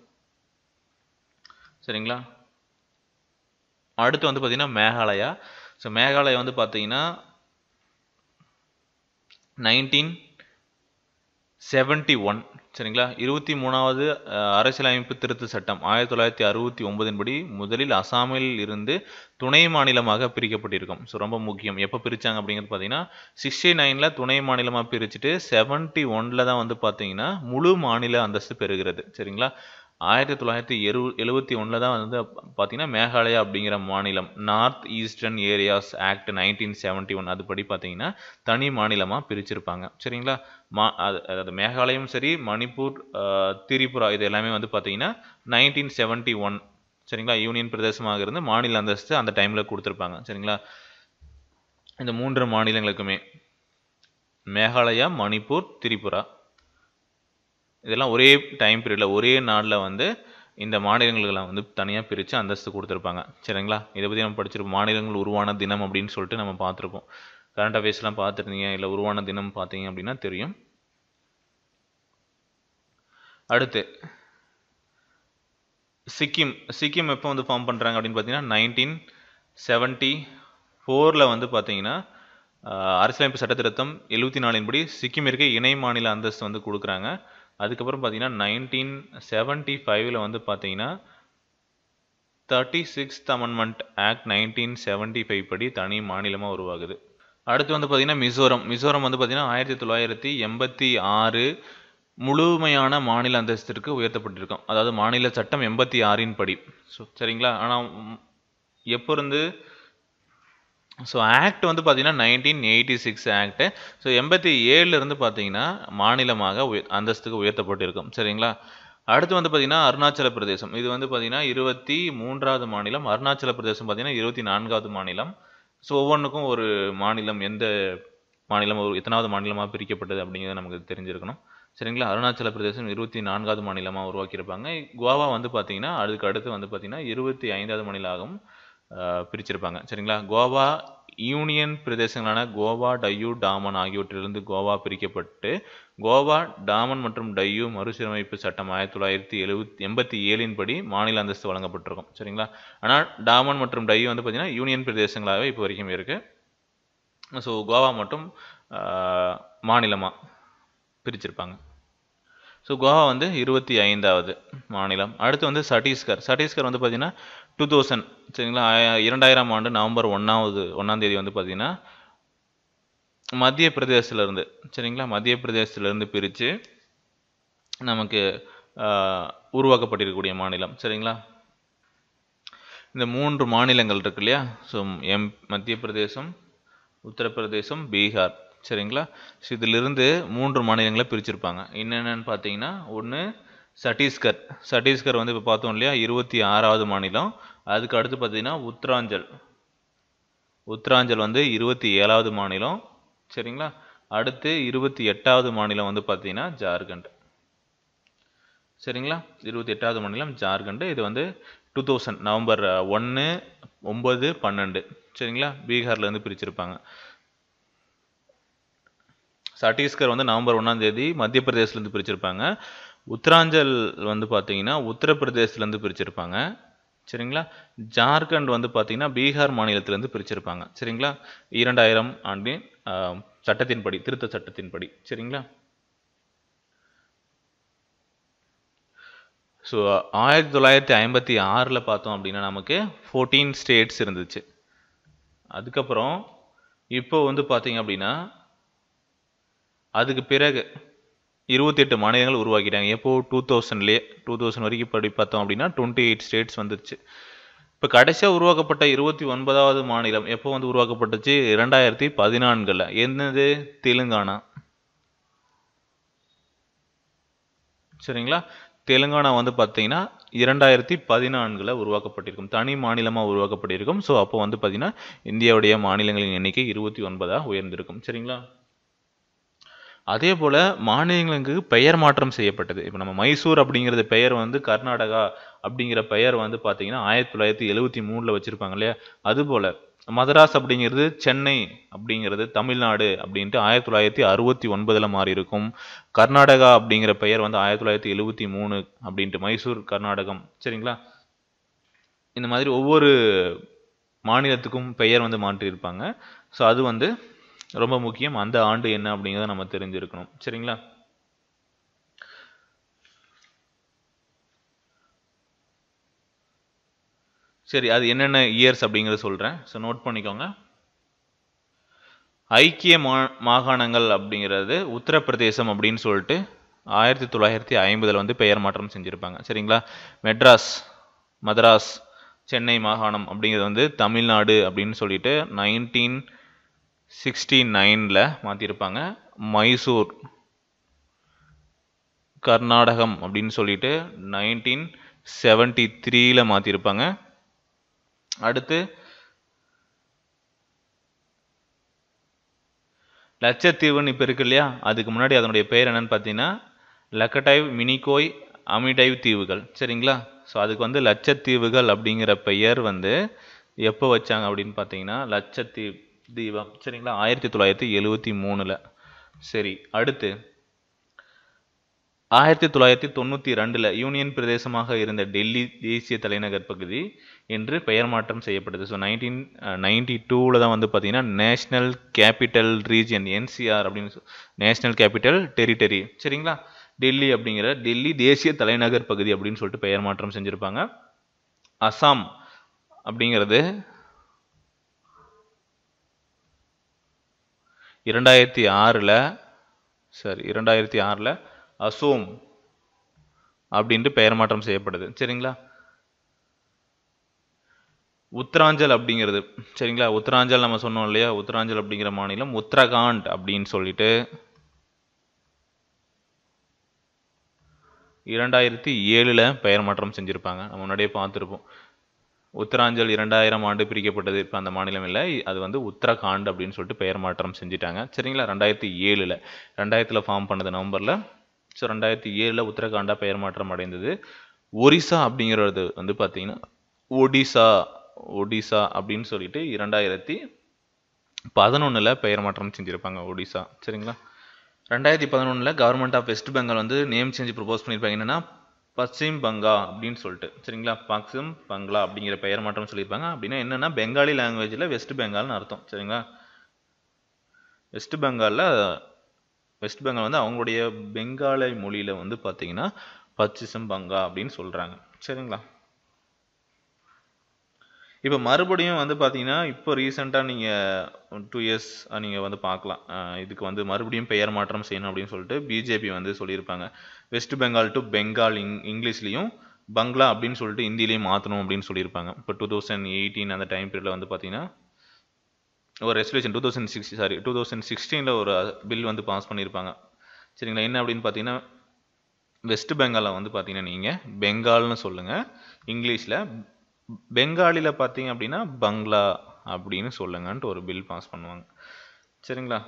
சரிங்களா அடுத்து வந்து பார்த்திங்கன்னா மேகாலயா ஸோ மேகாலயா வந்து பார்த்தீங்கன்னா நைன்டீன் செவன்ட்டி ஒன் சரிங்களா இருபத்தி மூணாவது அரசியலமைப்பு திருத்த சட்டம் ஆயிரத்தி தொள்ளாயிரத்தி அறுபத்தி ஒன்பதின் படி முதலில் அசாமில் இருந்து துணை மாநிலமாக பிரிக்கப்பட்டிருக்கும் ஸோ ரொம்ப முக்கியம் எப்போ பிரித்தாங்க அப்படிங்கிறது பார்த்தீங்கன்னா சிக்ஸ்டி நைனில் துணை மாநிலமாக பிரிச்சுட்டு செவன்ட்டி ஒனில் தான் வந்து பார்த்தீங்கன்னா முழு மாநில அந்தஸ்து பெறுகிறது சரிங்களா ஆயிரத்தி தொள்ளாயிரத்தி எரு எழுபத்தி ஒன்றில் தான் வந்து பார்த்திங்கன்னா மேகாலயா அப்படிங்கிற மாநிலம் north eastern areas act nineteen seventy one அதுபடி பார்த்திங்கன்னா தனி மாநிலமாக பிரிச்சிருப்பாங்க சரிங்களா மா அது அதாவது மேகாலயம் சரி மணிப்பூர் திரிபுரா இது எல்லாமே வந்து பார்த்திங்கன்னா நைன்டீன் செவன்ட்டி ஒன் சரிங்களா யூனியன் பிரதேசமாக இருந்து மாநில அந்தஸ்து அந்த டைமில் கொடுத்துருப்பாங்க சரிங்களா இந்த மூன்று மாநிலங்களுக்குமே மேகாலயா மணிப்பூர் திரிபுரா இதெல்லாம் ஒரே டைம் பீரியடில் ஒரே நாளில் வந்து இந்த மாநிலங்களுக்கெல்லாம் வந்து தனியாக பிரித்து அந்தஸ்து கொடுத்துருப்பாங்க சரிங்களா இதை பற்றி நம்ம படிச்சிருப்போம் மாநிலங்கள் உருவான தினம் அப்படின்னு சொல்லிட்டு நம்ம பார்த்துருப்போம் கரண்ட் அஃபேர்ஸ்லாம் பார்த்துருந்தீங்க இல்லை உருவான தினம் பார்த்தீங்க அப்படின்னா தெரியும் அடுத்து சிக்கிம் சிக்கிம் எப்போ வந்து ஃபார்ம் பண்ணுறாங்க அப்படின்னு பார்த்தீங்கன்னா நைன்டீன் செவன்ட்டி ஃபோரில் வந்து பார்த்தீங்கன்னா அரசியலமைப்பு சட்டத்திருத்தம் எழுபத்தி நாலின்படி சிக்கிமிற்கு இணை மாநில அந்தஸ்து வந்து கொடுக்குறாங்க அதுக்கப்புறம் பார்த்தீங்கன்னா நைன்டீன் செவன்டி ஃபைவ்ல வந்து பார்த்தீங்கன்னா thirty sixth amendment act nineteen seventy five படி தனி மாநிலமாக உருவாகுது அடுத்து வந்து பார்த்தீங்கன்னா மிசோரம் மிசோரம் வந்து பார்த்தீங்கன்னா ஆயிரத்தி தொள்ளாயிரத்தி எண்பத்தி ஆறு முழுமையான மாநில அந்தஸ்திற்கு உயர்த்தப்பட்டிருக்கோம் அதாவது மாநில சட்டம் எண்பத்தி ஆறின் படி ஸோ சரிங்களா ஆனால் எப்போ இருந்து ஸோ ஆக்ட் வந்து பார்த்திங்கன்னா nineteen eighty six act so எண்பத்தி ஏழுலேருந்து பார்த்தீங்கன்னா மாநிலமாக உய அந்தஸ்துக்கு உயர்த்தப்பட்டிருக்கும் சரிங்களா அடுத்து வந்து பார்த்திங்கன்னா அருணாச்சல பிரதேசம் இது வந்து பார்த்திங்கன்னா இருபத்தி மூன்றாவது மாநிலம் அருணாச்சல பிரதேசம் பார்த்திங்கன்னா இருபத்தி நான்காவது மாநிலம் ஸோ ஒவ்வொன்றுக்கும் ஒரு மாநிலம் எந்த மாநிலம் ஒரு எத்தனாவது மாநிலமாக பிரிக்கப்பட்டது அப்படிங்கிறது நமக்கு தெரிஞ்சிருக்கணும் சரிங்களா அருணாச்சல பிரதேசம் இருபத்தி நான்காவது மாநிலமாக உருவாக்கியிருப்பாங்க கோவா வந்து பார்த்திங்கன்னா அதுக்கு அடுத்து வந்து பார்த்தீங்கன்னா இருபத்தி ஐந்தாவது மாநிலமாகவும் பிரிச்சிருப்பாங்க சரிங்களா கோவா யூனியன் பிரதேசங்களான கோவா டையூ டாமன் ஆகியவற்றிலிருந்து கோவா பிரிக்கப்பட்டு கோவா டாமன் மற்றும் டையூ மறுசீரமைப்பு சட்டம் ஆயிரத்தி தொள்ளாயிரத்தி எழுபத்தி எண்பத்தி ஏழின் படி மாநில அந்தஸ்து வழங்கப்பட்டிருக்கும் சரிங்களா ஆனால் டாமன் மற்றும் டையூ வந்து பார்த்திங்கன்னா யூனியன் பிரதேசங்களாகவே இப்போ வரைக்கும் இருக்குது ஸோ கோவா மட்டும் மாநிலமாக பிரிச்சிருப்பாங்க ஸோ கோவா வந்து இருபத்தி ஐந்தாவது மாநிலம் அடுத்து வந்து சட்டீஸ்கர் சட்டீஸ்கர் வந்து பார்த்திங்கன்னா டூ தௌசண்ட் சரிங்களா இரண்டாயிரம் ஆண்டு நவம்பர் ஒன்றாவது ஒன்றாந்தேதி வந்து பார்த்திங்கன்னா மத்திய இருந்து சரிங்களா மத்திய பிரதேசத்துலேருந்து பிரித்து நமக்கு உருவாக்கப்பட்டிருக்கக்கூடிய மாநிலம் சரிங்களா இந்த மூன்று மாநிலங்கள் இருக்கு இல்லையா ஸோ எம் மத்திய பிரதேசம் உத்தரப்பிரதேசம் பீகார் சரிங்களா ஸோ இதிலிருந்து மூன்று மாநிலங்களை பிரிச்சிருப்பாங்க என்னென்னு பார்த்தீங்கன்னா ஒன்று சட்டீஸ்கர் சட்டீஸ்கர் வந்து இப்போ பார்த்தோம் இல்லையா இருபத்தி ஆறாவது மாநிலம் அதுக்கு அடுத்து பார்த்தீங்கன்னா உத்தராஞ்சல் உத்தராஞ்சல் வந்து இருபத்தி ஏழாவது மாநிலம் சரிங்களா அடுத்து இருபத்தி எட்டாவது மாநிலம் வந்து பார்த்தீங்கன்னா ஜார்க்கண்ட் சரிங்களா இருபத்தி எட்டாவது மாநிலம் ஜார்க்கண்டு இது வந்து டூ தௌசண்ட் நவம்பர் ஒன்று ஒம்பது பன்னெண்டு சரிங்களா பீகார்லேருந்து பிரிச்சிருப்பாங்க சட்டீஸ்கர் வந்து நவம்பர் ஒன்றாம் தேதி மத்திய பிரதேஷ்லேருந்து பிரிச்சிருப்பாங்க உத்தராஞ்சல் வந்து பார்த்தீங்கன்னா உத்தரப்பிரதேசத்துலேருந்து பிரிச்சிருப்பாங்க சரிங்களா ஜார்க்கண்ட் வந்து பார்த்தீங்கன்னா பீகார் மாநிலத்திலேருந்து பிரிச்சிருப்பாங்க சரிங்களா இரண்டாயிரம் ஆண்டின் சட்டத்தின்படி திருத்த சட்டத்தின்படி சரிங்களா ஸோ ஆயிரத்தி தொள்ளாயிரத்தி ஐம்பத்தி ஆறில் பார்த்தோம் அப்படின்னா நமக்கு ஃபோர்டீன் ஸ்டேட்ஸ் இருந்துச்சு அதுக்கப்புறம் இப்போ வந்து பார்த்தீங்க அப்படின்னா அதுக்கு பிறகு இருபத்தி எட்டு மாநிலங்கள் உருவாக்கிட்டாங்க எப்போது டூ தௌசண்ட்லேயே டூ தௌசண்ட் வரைக்கும் படி பார்த்தோம் அப்படின்னா டுவெண்ட்டி எயிட் ஸ்டேட்ஸ் வந்துருச்சு இப்போ கடைசியாக உருவாக்கப்பட்ட இருபத்தி ஒன்பதாவது மாநிலம் எப்போ வந்து உருவாக்கப்பட்டுச்சு இரண்டாயிரத்தி பதினான்கில் என்னது தெலுங்கானா சரிங்களா தெலுங்கானா வந்து பார்த்தீங்கன்னா இரண்டாயிரத்தி பதினான்கில் உருவாக்கப்பட்டிருக்கும் தனி மாநிலமாக உருவாக்கப்பட்டிருக்கும் ஸோ அப்போ வந்து பார்த்தீங்கன்னா இந்தியாவுடைய மாநிலங்களின் எண்ணிக்கை இருபத்தி ஒன்பதாக உயர்ந்திருக்கும் சரிங்களா அதே போல் மாநிலங்களுக்கு பெயர் மாற்றம் செய்யப்பட்டது இப்போ நம்ம மைசூர் அப்படிங்கிறது பெயர் வந்து கர்நாடகா அப்படிங்கிற பெயர் வந்து பார்த்திங்கன்னா ஆயிரத்தி தொள்ளாயிரத்தி எழுபத்தி மூணில் வச்சுருப்பாங்க இல்லையா அதுபோல் மதராஸ் அப்படிங்கிறது சென்னை அப்படிங்கிறது தமிழ்நாடு அப்படின்ட்டு ஆயிரத்தி தொள்ளாயிரத்தி அறுபத்தி ஒன்பதில் மாறி இருக்கும் கர்நாடகா அப்படிங்கிற பெயர் வந்து ஆயிரத்தி தொள்ளாயிரத்தி எழுபத்தி மூணு அப்படின்ட்டு மைசூர் கர்நாடகம் சரிங்களா இந்த மாதிரி ஒவ்வொரு மாநிலத்துக்கும் பெயர் வந்து மாற்றியிருப்பாங்க ஸோ அது வந்து ரொம்ப முக்கியம் அந்த ஆண்டு என்ன அப்படிங்கிறத நம்ம தெரிஞ்சிருக்கணும் சரிங்களா சரி அது என்னென்ன இயர்ஸ் அப்படிங்கிறத சொல்கிறேன் ஸோ நோட் பண்ணிக்கோங்க ஐக்கிய மா மாகாணங்கள் அப்படிங்கிறது உத்தரப்பிரதேசம் அப்படின்னு சொல்லிட்டு ஆயிரத்தி தொள்ளாயிரத்தி ஐம்பதில் வந்து பெயர் மாற்றம் செஞ்சுருப்பாங்க சரிங்களா மெட்ராஸ் மதராஸ் சென்னை மாகாணம் அப்படிங்கிறது வந்து தமிழ்நாடு அப்படின்னு சொல்லிட்டு நைன்டீன் சிக்ஸ்டி நைனில் மாற்றிருப்பாங்க மைசூர் கர்நாடகம் அப்படின்னு சொல்லிட்டு நைன்டீன் செவன்ட்டி த்ரீயில் மாற்றிருப்பாங்க அடுத்து லட்சத்தீவுன்னு இப்போ இருக்கு இல்லையா அதுக்கு முன்னாடி அதனுடைய பெயர் என்னன்னு பார்த்தீங்கன்னா லக்கடைவ் மினிகோய் அமிடைவ் தீவுகள் சரிங்களா ஸோ அதுக்கு வந்து லட்சத்தீவுகள் அப்படிங்கிற பெயர் வந்து எப்போ வச்சாங்க அப்படின்னு பார்த்தீங்கன்னா லட்சத்தீவு தீபம் சரிங்களா ஆயிரத்தி தொள்ளாயிரத்தி எழுவத்தி மூணில் சரி அடுத்து ஆயிரத்தி தொள்ளாயிரத்தி தொண்ணூற்றி ரெண்டில் யூனியன் பிரதேசமாக இருந்த டெல்லி தேசிய தலைநகர் பகுதி என்று பெயர் மாற்றம் செய்யப்பட்டது ஸோ நைன்டீன் நைன்டி டூவில் தான் வந்து பார்த்தீங்கன்னா நேஷ்னல் கேபிட்டல் ரீஜியன் என்சிஆர் அப்படின்னு நேஷ்னல் கேபிட்டல் டெரிட்டரி சரிங்களா டெல்லி அப்படிங்கிற டெல்லி தேசிய தலைநகர் பகுதி அப்படின்னு சொல்லிட்டு பெயர் மாற்றம் செஞ்சுருப்பாங்க அசாம் அப்படிங்கிறது இரண்டாயிரத்தி ஆறில் சரி இரண்டாயிரத்தி ஆறில் அசோம் அப்படின்ட்டு பெயர் மாற்றம் செய்யப்படுது சரிங்களா உத்தராஞ்சல் அப்படிங்கிறது சரிங்களா உத்தராஞ்சல் நம்ம சொன்னோம் இல்லையா உத்தராஞ்சல் அப்படிங்கிற மாநிலம் உத்தரகாண்ட் அப்படின்னு சொல்லிட்டு இரண்டாயிரத்தி ஏழில் பெயர் மாற்றம் செஞ்சுருப்பாங்க நம்ம முன்னாடியே பார்த்துருப்போம் உத்தராஞ்சல் இரண்டாயிரம் ஆண்டு பிரிக்கப்பட்டது இப்போ அந்த மாநிலம் இல்லை அது வந்து உத்தரகாண்ட் அப்படின்னு சொல்லிட்டு பெயர் மாற்றம் செஞ்சுட்டாங்க சரிங்களா ரெண்டாயிரத்தி ஏழில் ரெண்டாயிரத்தில் ஃபார்ம் பண்ணது நவம்பரில் ஸோ ரெண்டாயிரத்தி ஏழில் உத்தரகாண்டாக பெயர் மாற்றம் அடைந்தது ஒரிசா அப்படிங்கிறது வந்து பார்த்தீங்கன்னா ஒடிசா ஒடிசா அப்படின்னு சொல்லிட்டு இரண்டாயிரத்தி பதினொன்றில் பெயர் மாற்றம் செஞ்சுருப்பாங்க ஒடிசா சரிங்களா ரெண்டாயிரத்தி பதினொன்றில் கவர்மெண்ட் ஆஃப் வெஸ்ட் பெங்கால் வந்து நேம் சேஞ்ச் ப்ரொபோஸ் பண்ணியிருப்பாங்க என்னென்னா பச்சிம் பங்கா அப்படின்னு சொல்லிட்டு சரிங்களா பக்ஸிம் பங்களா அப்படிங்கிற பெயர் மாற்றம் சொல்லியிருப்பாங்க அப்படின்னா என்னென்னா பெங்காலி லாங்குவேஜில் வெஸ்ட் பெங்கால்னு அர்த்தம் சரிங்களா வெஸ்ட் பெங்காலில் வெஸ்ட் பெங்கால் வந்து அவங்களுடைய பெங்காலி மொழியில் வந்து பார்த்தீங்கன்னா பச்சிசம் பங்கா அப்படின்னு சொல்கிறாங்க சரிங்களா இப்போ மறுபடியும் வந்து பார்த்தீங்கன்னா இப்போ ரீசெண்டாக நீங்கள் டூ இயர்ஸ் நீங்கள் வந்து பார்க்கலாம் இதுக்கு வந்து மறுபடியும் பெயர் மாற்றம் செய்யணும் அப்படின்னு சொல்லிட்டு பிஜேபி வந்து சொல்லியிருப்பாங்க வெஸ்ட் பெங்கால் டு பெங்கால் இங் இங்கிலீஷ்லேயும் பங்களா அப்படின்னு சொல்லிட்டு ஹிந்திலையும் மாற்றணும் அப்படின்னு சொல்லியிருப்பாங்க இப்போ டூ தௌசண்ட் எயிட்டீன் அந்த டைம் பீரியடில் வந்து பார்த்தீங்கன்னா ஒரு resolution two thousand six sorry two thousand சிக்ஸ்டீனில் ஒரு பில் வந்து பாஸ் பண்ணியிருப்பாங்க சரிங்களா என்ன அப்படின்னு பார்த்தீங்கன்னா வெஸ்ட் பெங்காலை வந்து பார்த்தீங்கன்னா நீங்கள் பெங்கால்னு சொல்லுங்கள் இங்கிலீஷில் பெங்காலியில் பார்த்தீங்க அப்படின்னா பங்களா அப்படின்னு சொல்லுங்கன்ட்டு ஒரு பில் பாஸ் பண்ணுவாங்க சரிங்களா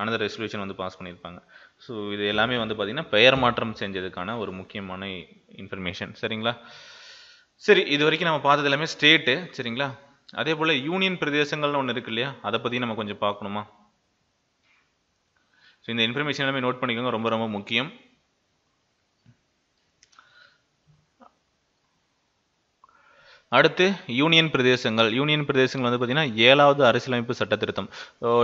அனதர் ரெசல்யூஷன் வந்து பாஸ் பண்ணியிருப்பாங்க ஸோ இது எல்லாமே வந்து பார்த்திங்கன்னா பெயர் மாற்றம் செஞ்சதுக்கான ஒரு முக்கியமான இன்ஃபர்மேஷன் சரிங்களா சரி இது வரைக்கும் நம்ம பார்த்தது எல்லாமே ஸ்டேட்டு சரிங்களா அதே போல் யூனியன் பிரதேசங்கள்னு ஒன்று இருக்கு இல்லையா அதை பற்றி நம்ம கொஞ்சம் பார்க்கணுமா ஸோ இந்த இன்ஃபர்மேஷன் எல்லாமே நோட் பண்ணிக்கோங்க ரொம்ப ரொம்ப முக்கியம் அடுத்து யூனியன் பிரதேசங்கள் யூனியன் பிரதேசங்கள் வந்து பார்த்தீங்கன்னா ஏழாவது அரசியலமைப்பு சட்ட திருத்தம்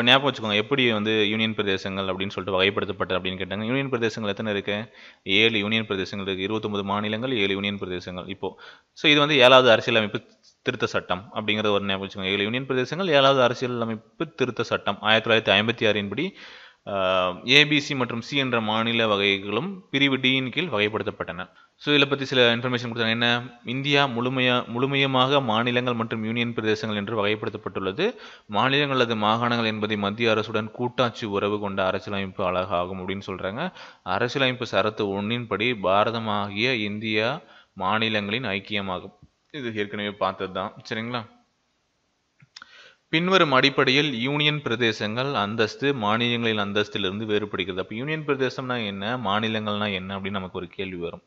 ஞாபகம் வச்சுக்கோங்க எப்படி வந்து யூனியன் பிரதேசங்கள் அப்படின்னு சொல்லிட்டு வகைப்படுத்தப்பட்டது அப்படின்னு கேட்டாங்க யூனியன் பிரதேசங்கள் எத்தனை இருக்கு ஏழு யூனியன் பிரதேசங்கள் இருக்குது இருபத்தொம்பது மாநிலங்கள் ஏழு யூனியன் பிரதேசங்கள் இப்போது ஸோ இது வந்து ஏழாவது அரசியலமைப்பு திருத்த சட்டம் அப்படிங்கிறத ஒரு ஞாபகம் வச்சுக்கோங்க ஏழு யூனியன் பிரதேசங்கள் ஏழாவது அரசியலமைப்பு திருத்த சட்டம் ஆயிரத்தி தொள்ளாயிரத்தி ஐம்பத்தி ஆறின்படி ஏபிசி மற்றும் சி என்ற மாநில வகைகளும் பிரிவு டியின் கீழ் வகைப்படுத்தப்பட்டன ஸோ இதில் பற்றி சில இன்ஃபர்மேஷன் கொடுத்தாங்க என்ன இந்தியா முழுமையாக முழுமையமாக மாநிலங்கள் மற்றும் யூனியன் பிரதேசங்கள் என்று வகைப்படுத்தப்பட்டுள்ளது மாநிலங்கள் அல்லது மாகாணங்கள் என்பதை மத்திய அரசுடன் கூட்டாட்சி உறவு கொண்ட அரசியலமைப்பு அழகாகும் அப்படின்னு சொல்கிறாங்க அரசியலமைப்பு சரத்து ஒன்றின்படி பாரதமாகிய இந்தியா மாநிலங்களின் ஐக்கியமாகும் இது ஏற்கனவே பார்த்தது தான் சரிங்களா பின்வரும் அடிப்படையில் யூனியன் பிரதேசங்கள் அந்தஸ்து மாநிலங்களின் அந்தஸ்திலிருந்து வேறுபடுகிறது அப்போ யூனியன் பிரதேசம்னா என்ன மாநிலங்கள்னா என்ன அப்படின்னு நமக்கு ஒரு கேள்வி வரும்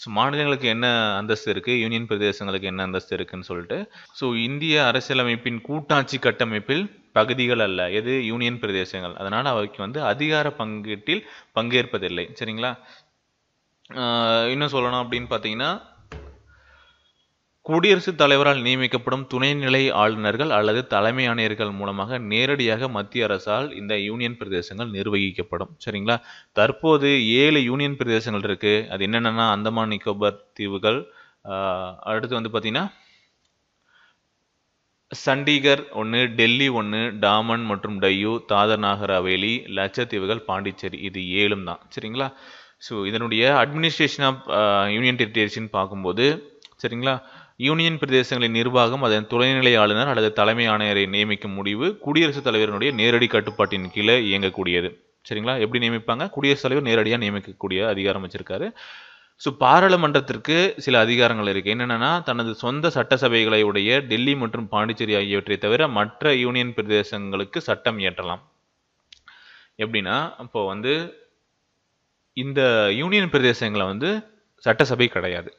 ஸோ மாநிலங்களுக்கு என்ன அந்தஸ்து இருக்குது யூனியன் பிரதேசங்களுக்கு என்ன அந்தஸ்து இருக்குன்னு சொல்லிட்டு ஸோ இந்திய அரசியலமைப்பின் கூட்டாட்சி கட்டமைப்பில் பகுதிகள் அல்ல எது யூனியன் பிரதேசங்கள் அதனால் அவைக்கு வந்து அதிகார பங்கீட்டில் பங்கேற்பதில்லை சரிங்களா இன்னும் சொல்லணும் அப்படின்னு பார்த்தீங்கன்னா குடியரசுத் தலைவரால் நியமிக்கப்படும் துணைநிலை ஆளுநர்கள் அல்லது தலைமை ஆணையர்கள் மூலமாக நேரடியாக மத்திய அரசால் இந்த யூனியன் பிரதேசங்கள் நிர்வகிக்கப்படும் சரிங்களா தற்போது ஏழு யூனியன் பிரதேசங்கள் இருக்கு அது என்னென்னா அந்தமான் நிக்கோபர் தீவுகள் அடுத்து வந்து பார்த்தீங்கன்னா சண்டிகர் ஒன்று டெல்லி ஒன்று டாமன் மற்றும் டையூ தாதர் நாகர் அவேலி லட்சத்தீவுகள் பாண்டிச்சேரி இது ஏழும் தான் சரிங்களா ஸோ இதனுடைய அட்மினிஸ்ட்ரேஷன் ஆஃப் யூனியன் டெரிட்டரிஸ்ன்னு பார்க்கும்போது சரிங்களா யூனியன் பிரதேசங்களின் நிர்வாகம் அதன் துணைநிலை ஆளுநர் அல்லது தலைமை ஆணையரை நியமிக்கும் முடிவு குடியரசுத் தலைவரினுடைய நேரடி கட்டுப்பாட்டின் கீழே இயங்கக்கூடியது சரிங்களா எப்படி நியமிப்பாங்க குடியரசுத் தலைவர் நேரடியாக நியமிக்கக்கூடிய அதிகாரம் வச்சிருக்காரு ஸோ பாராளுமன்றத்திற்கு சில அதிகாரங்கள் இருக்குது என்னென்னா தனது சொந்த சட்டசபைகளை உடைய டெல்லி மற்றும் பாண்டிச்சேரி ஆகியவற்றை தவிர மற்ற யூனியன் பிரதேசங்களுக்கு சட்டம் இயற்றலாம் எப்படின்னா இப்போ வந்து இந்த யூனியன் பிரதேசங்களை வந்து சட்டசபை கிடையாது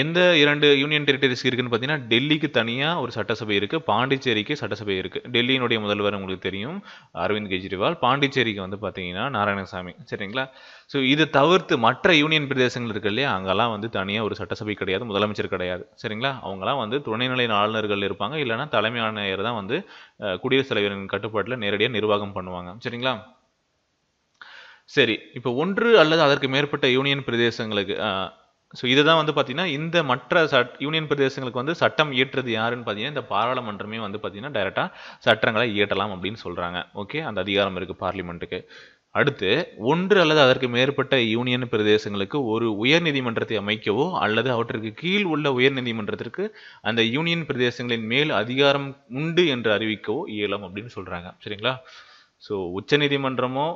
எந்த இரண்டு யூனியன் டெரிட்டரிஸ் இருக்குதுன்னு பார்த்தீங்கன்னா டெல்லிக்கு தனியாக ஒரு சட்டசபை இருக்குது பாண்டிச்சேரிக்கு சட்டசபை இருக்குது டெல்லியினுடைய முதல்வர் உங்களுக்கு தெரியும் அரவிந்த் கெஜ்ரிவால் பாண்டிச்சேரிக்கு வந்து பார்த்தீங்கன்னா நாராயணசாமி சரிங்களா ஸோ இதை தவிர்த்து மற்ற யூனியன் பிரதேசங்கள் இருக்கு இல்லையா அங்கெல்லாம் வந்து தனியாக ஒரு சட்டசபை கிடையாது முதலமைச்சர் கிடையாது சரிங்களா அவங்களாம் வந்து துணைநிலை ஆளுநர்கள் இருப்பாங்க இல்லைனா தலைமை ஆணையர் தான் வந்து குடியரசுத் தலைவரின் கட்டுப்பாட்டில் நேரடியாக நிர்வாகம் பண்ணுவாங்க சரிங்களா சரி இப்போ ஒன்று அல்லது அதற்கு மேற்பட்ட யூனியன் பிரதேசங்களுக்கு ஸோ இதுதான் வந்து பார்த்தீங்கன்னா இந்த மற்ற சட் யூனியன் பிரதேசங்களுக்கு வந்து சட்டம் இயற்றுறது யாருன்னு பார்த்தீங்கன்னா இந்த பாராளுமன்றமே வந்து பார்த்தீங்கன்னா டைரெக்டாக சட்டங்களை இயற்றலாம் அப்படின்னு சொல்கிறாங்க ஓகே அந்த அதிகாரம் இருக்குது பார்லிமெண்ட்டுக்கு அடுத்து ஒன்று அல்லது அதற்கு மேற்பட்ட யூனியன் பிரதேசங்களுக்கு ஒரு உயர்நீதிமன்றத்தை அமைக்கவோ அல்லது அவற்றிற்கு கீழ் உள்ள உயர்நீதிமன்றத்திற்கு அந்த யூனியன் பிரதேசங்களின் மேல் அதிகாரம் உண்டு என்று அறிவிக்கவோ இயலும் அப்படின்னு சொல்கிறாங்க சரிங்களா ஸோ உச்சநீதிமன்றமோ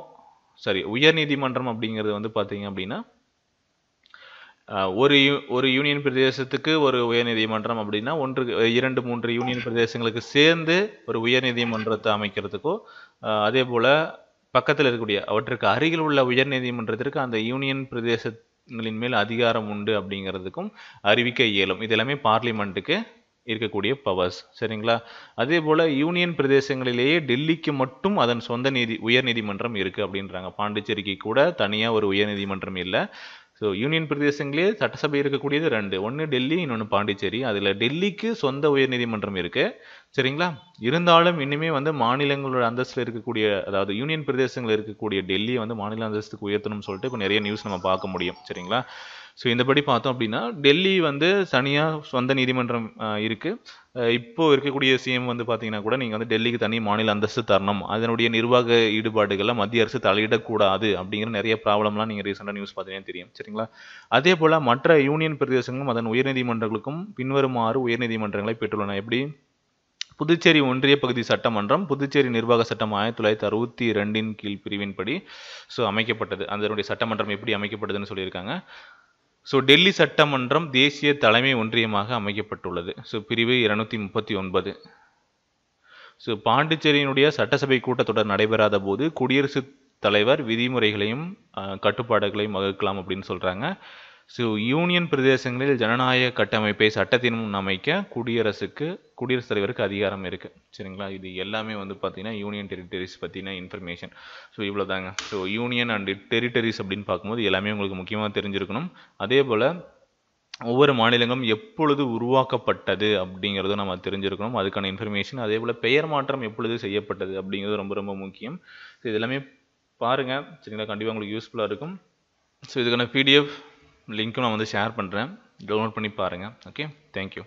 சாரி உயர்நீதிமன்றம் அப்படிங்கிறது வந்து பார்த்தீங்க அப்படின்னா ஒரு யூ ஒரு யூனியன் பிரதேசத்துக்கு ஒரு உயர்நீதிமன்றம் அப்படின்னா ஒன்று இரண்டு மூன்று யூனியன் பிரதேசங்களுக்கு சேர்ந்து ஒரு உயர்நீதிமன்றத்தை அமைக்கிறதுக்கோ அதே போல் பக்கத்தில் இருக்கக்கூடிய அவற்றுக்கு அருகில் உள்ள உயர்நீதிமன்றத்திற்கு அந்த யூனியன் பிரதேசங்களின் மேல் அதிகாரம் உண்டு அப்படிங்கிறதுக்கும் அறிவிக்க இயலும் இது எல்லாமே பார்லிமெண்ட்டுக்கு இருக்கக்கூடிய பவர்ஸ் சரிங்களா அதே போல் யூனியன் பிரதேசங்களிலேயே டெல்லிக்கு மட்டும் அதன் சொந்த நீதி உயர்நீதிமன்றம் இருக்குது அப்படின்றாங்க பாண்டிச்சேரிக்கு கூட தனியாக ஒரு உயர்நீதிமன்றம் இல்லை ஸோ யூனியன் பிரதேசங்களே சட்டசபை இருக்கக்கூடியது ரெண்டு ஒன்று டெல்லி இன்னொன்று பாண்டிச்சேரி அதில் டெல்லிக்கு சொந்த உயர்நீதிமன்றம் இருக்குது சரிங்களா இருந்தாலும் இன்னுமே வந்து மாநிலங்களோட அந்தஸ்தில் இருக்கக்கூடிய அதாவது யூனியன் பிரதேசங்களில் இருக்கக்கூடிய டெல்லியை வந்து மாநில அந்தஸ்துக்கு உயர்த்தணும்னு சொல்லிட்டு இப்போ நிறைய நியூஸ் நம்ம பார்க்க முடியும் சரிங்களா ஸோ இந்தபடி பார்த்தோம் அப்படின்னா டெல்லி வந்து தனியாக சொந்த நீதிமன்றம் இருக்குது இப்போது இருக்கக்கூடிய சிஎம் வந்து பார்த்தீங்கன்னா கூட நீங்கள் வந்து டெல்லிக்கு தனி மாநில அந்தஸ்து தரணும் அதனுடைய நிர்வாக ஈடுபாடுகளை மத்திய அரசு தலையிடக்கூடாது அப்படிங்கிற நிறைய ப்ராப்ளம்லாம் நீங்கள் ரீசெண்டாக நியூஸ் பார்த்தீங்கன்னா தெரியும் சரிங்களா அதே போல் மற்ற யூனியன் பிரதேசங்களும் அதன் உயர்நீதிமன்றங்களுக்கும் பின்வருமாறு உயர்நீதிமன்றங்களை பெற்றுள்ளன எப்படி புதுச்சேரி ஒன்றிய பகுதி சட்டமன்றம் புதுச்சேரி நிர்வாக சட்டம் ஆயிரத்தி தொள்ளாயிரத்தி அறுபத்தி ரெண்டின் கீழ் பிரிவின்படி ஸோ அமைக்கப்பட்டது அதனுடைய சட்டமன்றம் எப்படி அமைக்கப்பட்டதுன்னு சொல்லியிருக்காங்க ஸோ டெல்லி சட்டமன்றம் தேசிய தலைமை ஒன்றியமாக அமைக்கப்பட்டுள்ளது ஸோ பிரிவு இருநூத்தி முப்பத்தி ஒன்பது ஸோ பாண்டிச்சேரியினுடைய சட்டசபை கூட்டத்தொடர் நடைபெறாத போது குடியரசுத் தலைவர் விதிமுறைகளையும் கட்டுப்பாடுகளையும் வகுக்கலாம் அப்படின்னு சொல்கிறாங்க ஸோ யூனியன் பிரதேசங்களில் ஜனநாயக கட்டமைப்பை சட்டத்தின் முன் அமைக்க குடியரசுக்கு குடியரசுத் தலைவருக்கு அதிகாரம் இருக்குது சரிங்களா இது எல்லாமே வந்து பார்த்திங்கன்னா யூனியன் டெரிட்டரிஸ் பற்றின இன்ஃபர்மேஷன் ஸோ இவ்வளோ தாங்க ஸோ யூனியன் அண்ட் டெரிட்டரிஸ் அப்படின்னு பார்க்கும்போது எல்லாமே உங்களுக்கு முக்கியமாக தெரிஞ்சிருக்கணும் அதே போல் ஒவ்வொரு மாநிலங்களும் எப்பொழுது உருவாக்கப்பட்டது அப்படிங்கிறத நம்ம தெரிஞ்சிருக்கணும் அதுக்கான இன்ஃபர்மேஷன் அதே போல் பெயர் மாற்றம் எப்பொழுது செய்யப்பட்டது அப்படிங்கிறது ரொம்ப ரொம்ப முக்கியம் ஸோ இதெல்லாமே பாருங்கள் சரிங்களா கண்டிப்பாக உங்களுக்கு யூஸ்ஃபுல்லாக இருக்கும் ஸோ இதுக்கான பிடிஎஃப் லிங்க்கும் நான் வந்து ஷேர் பண்ணுறேன் டவுன்லோட் பண்ணி பாருங்கள் ஓகே தேங்க்யூ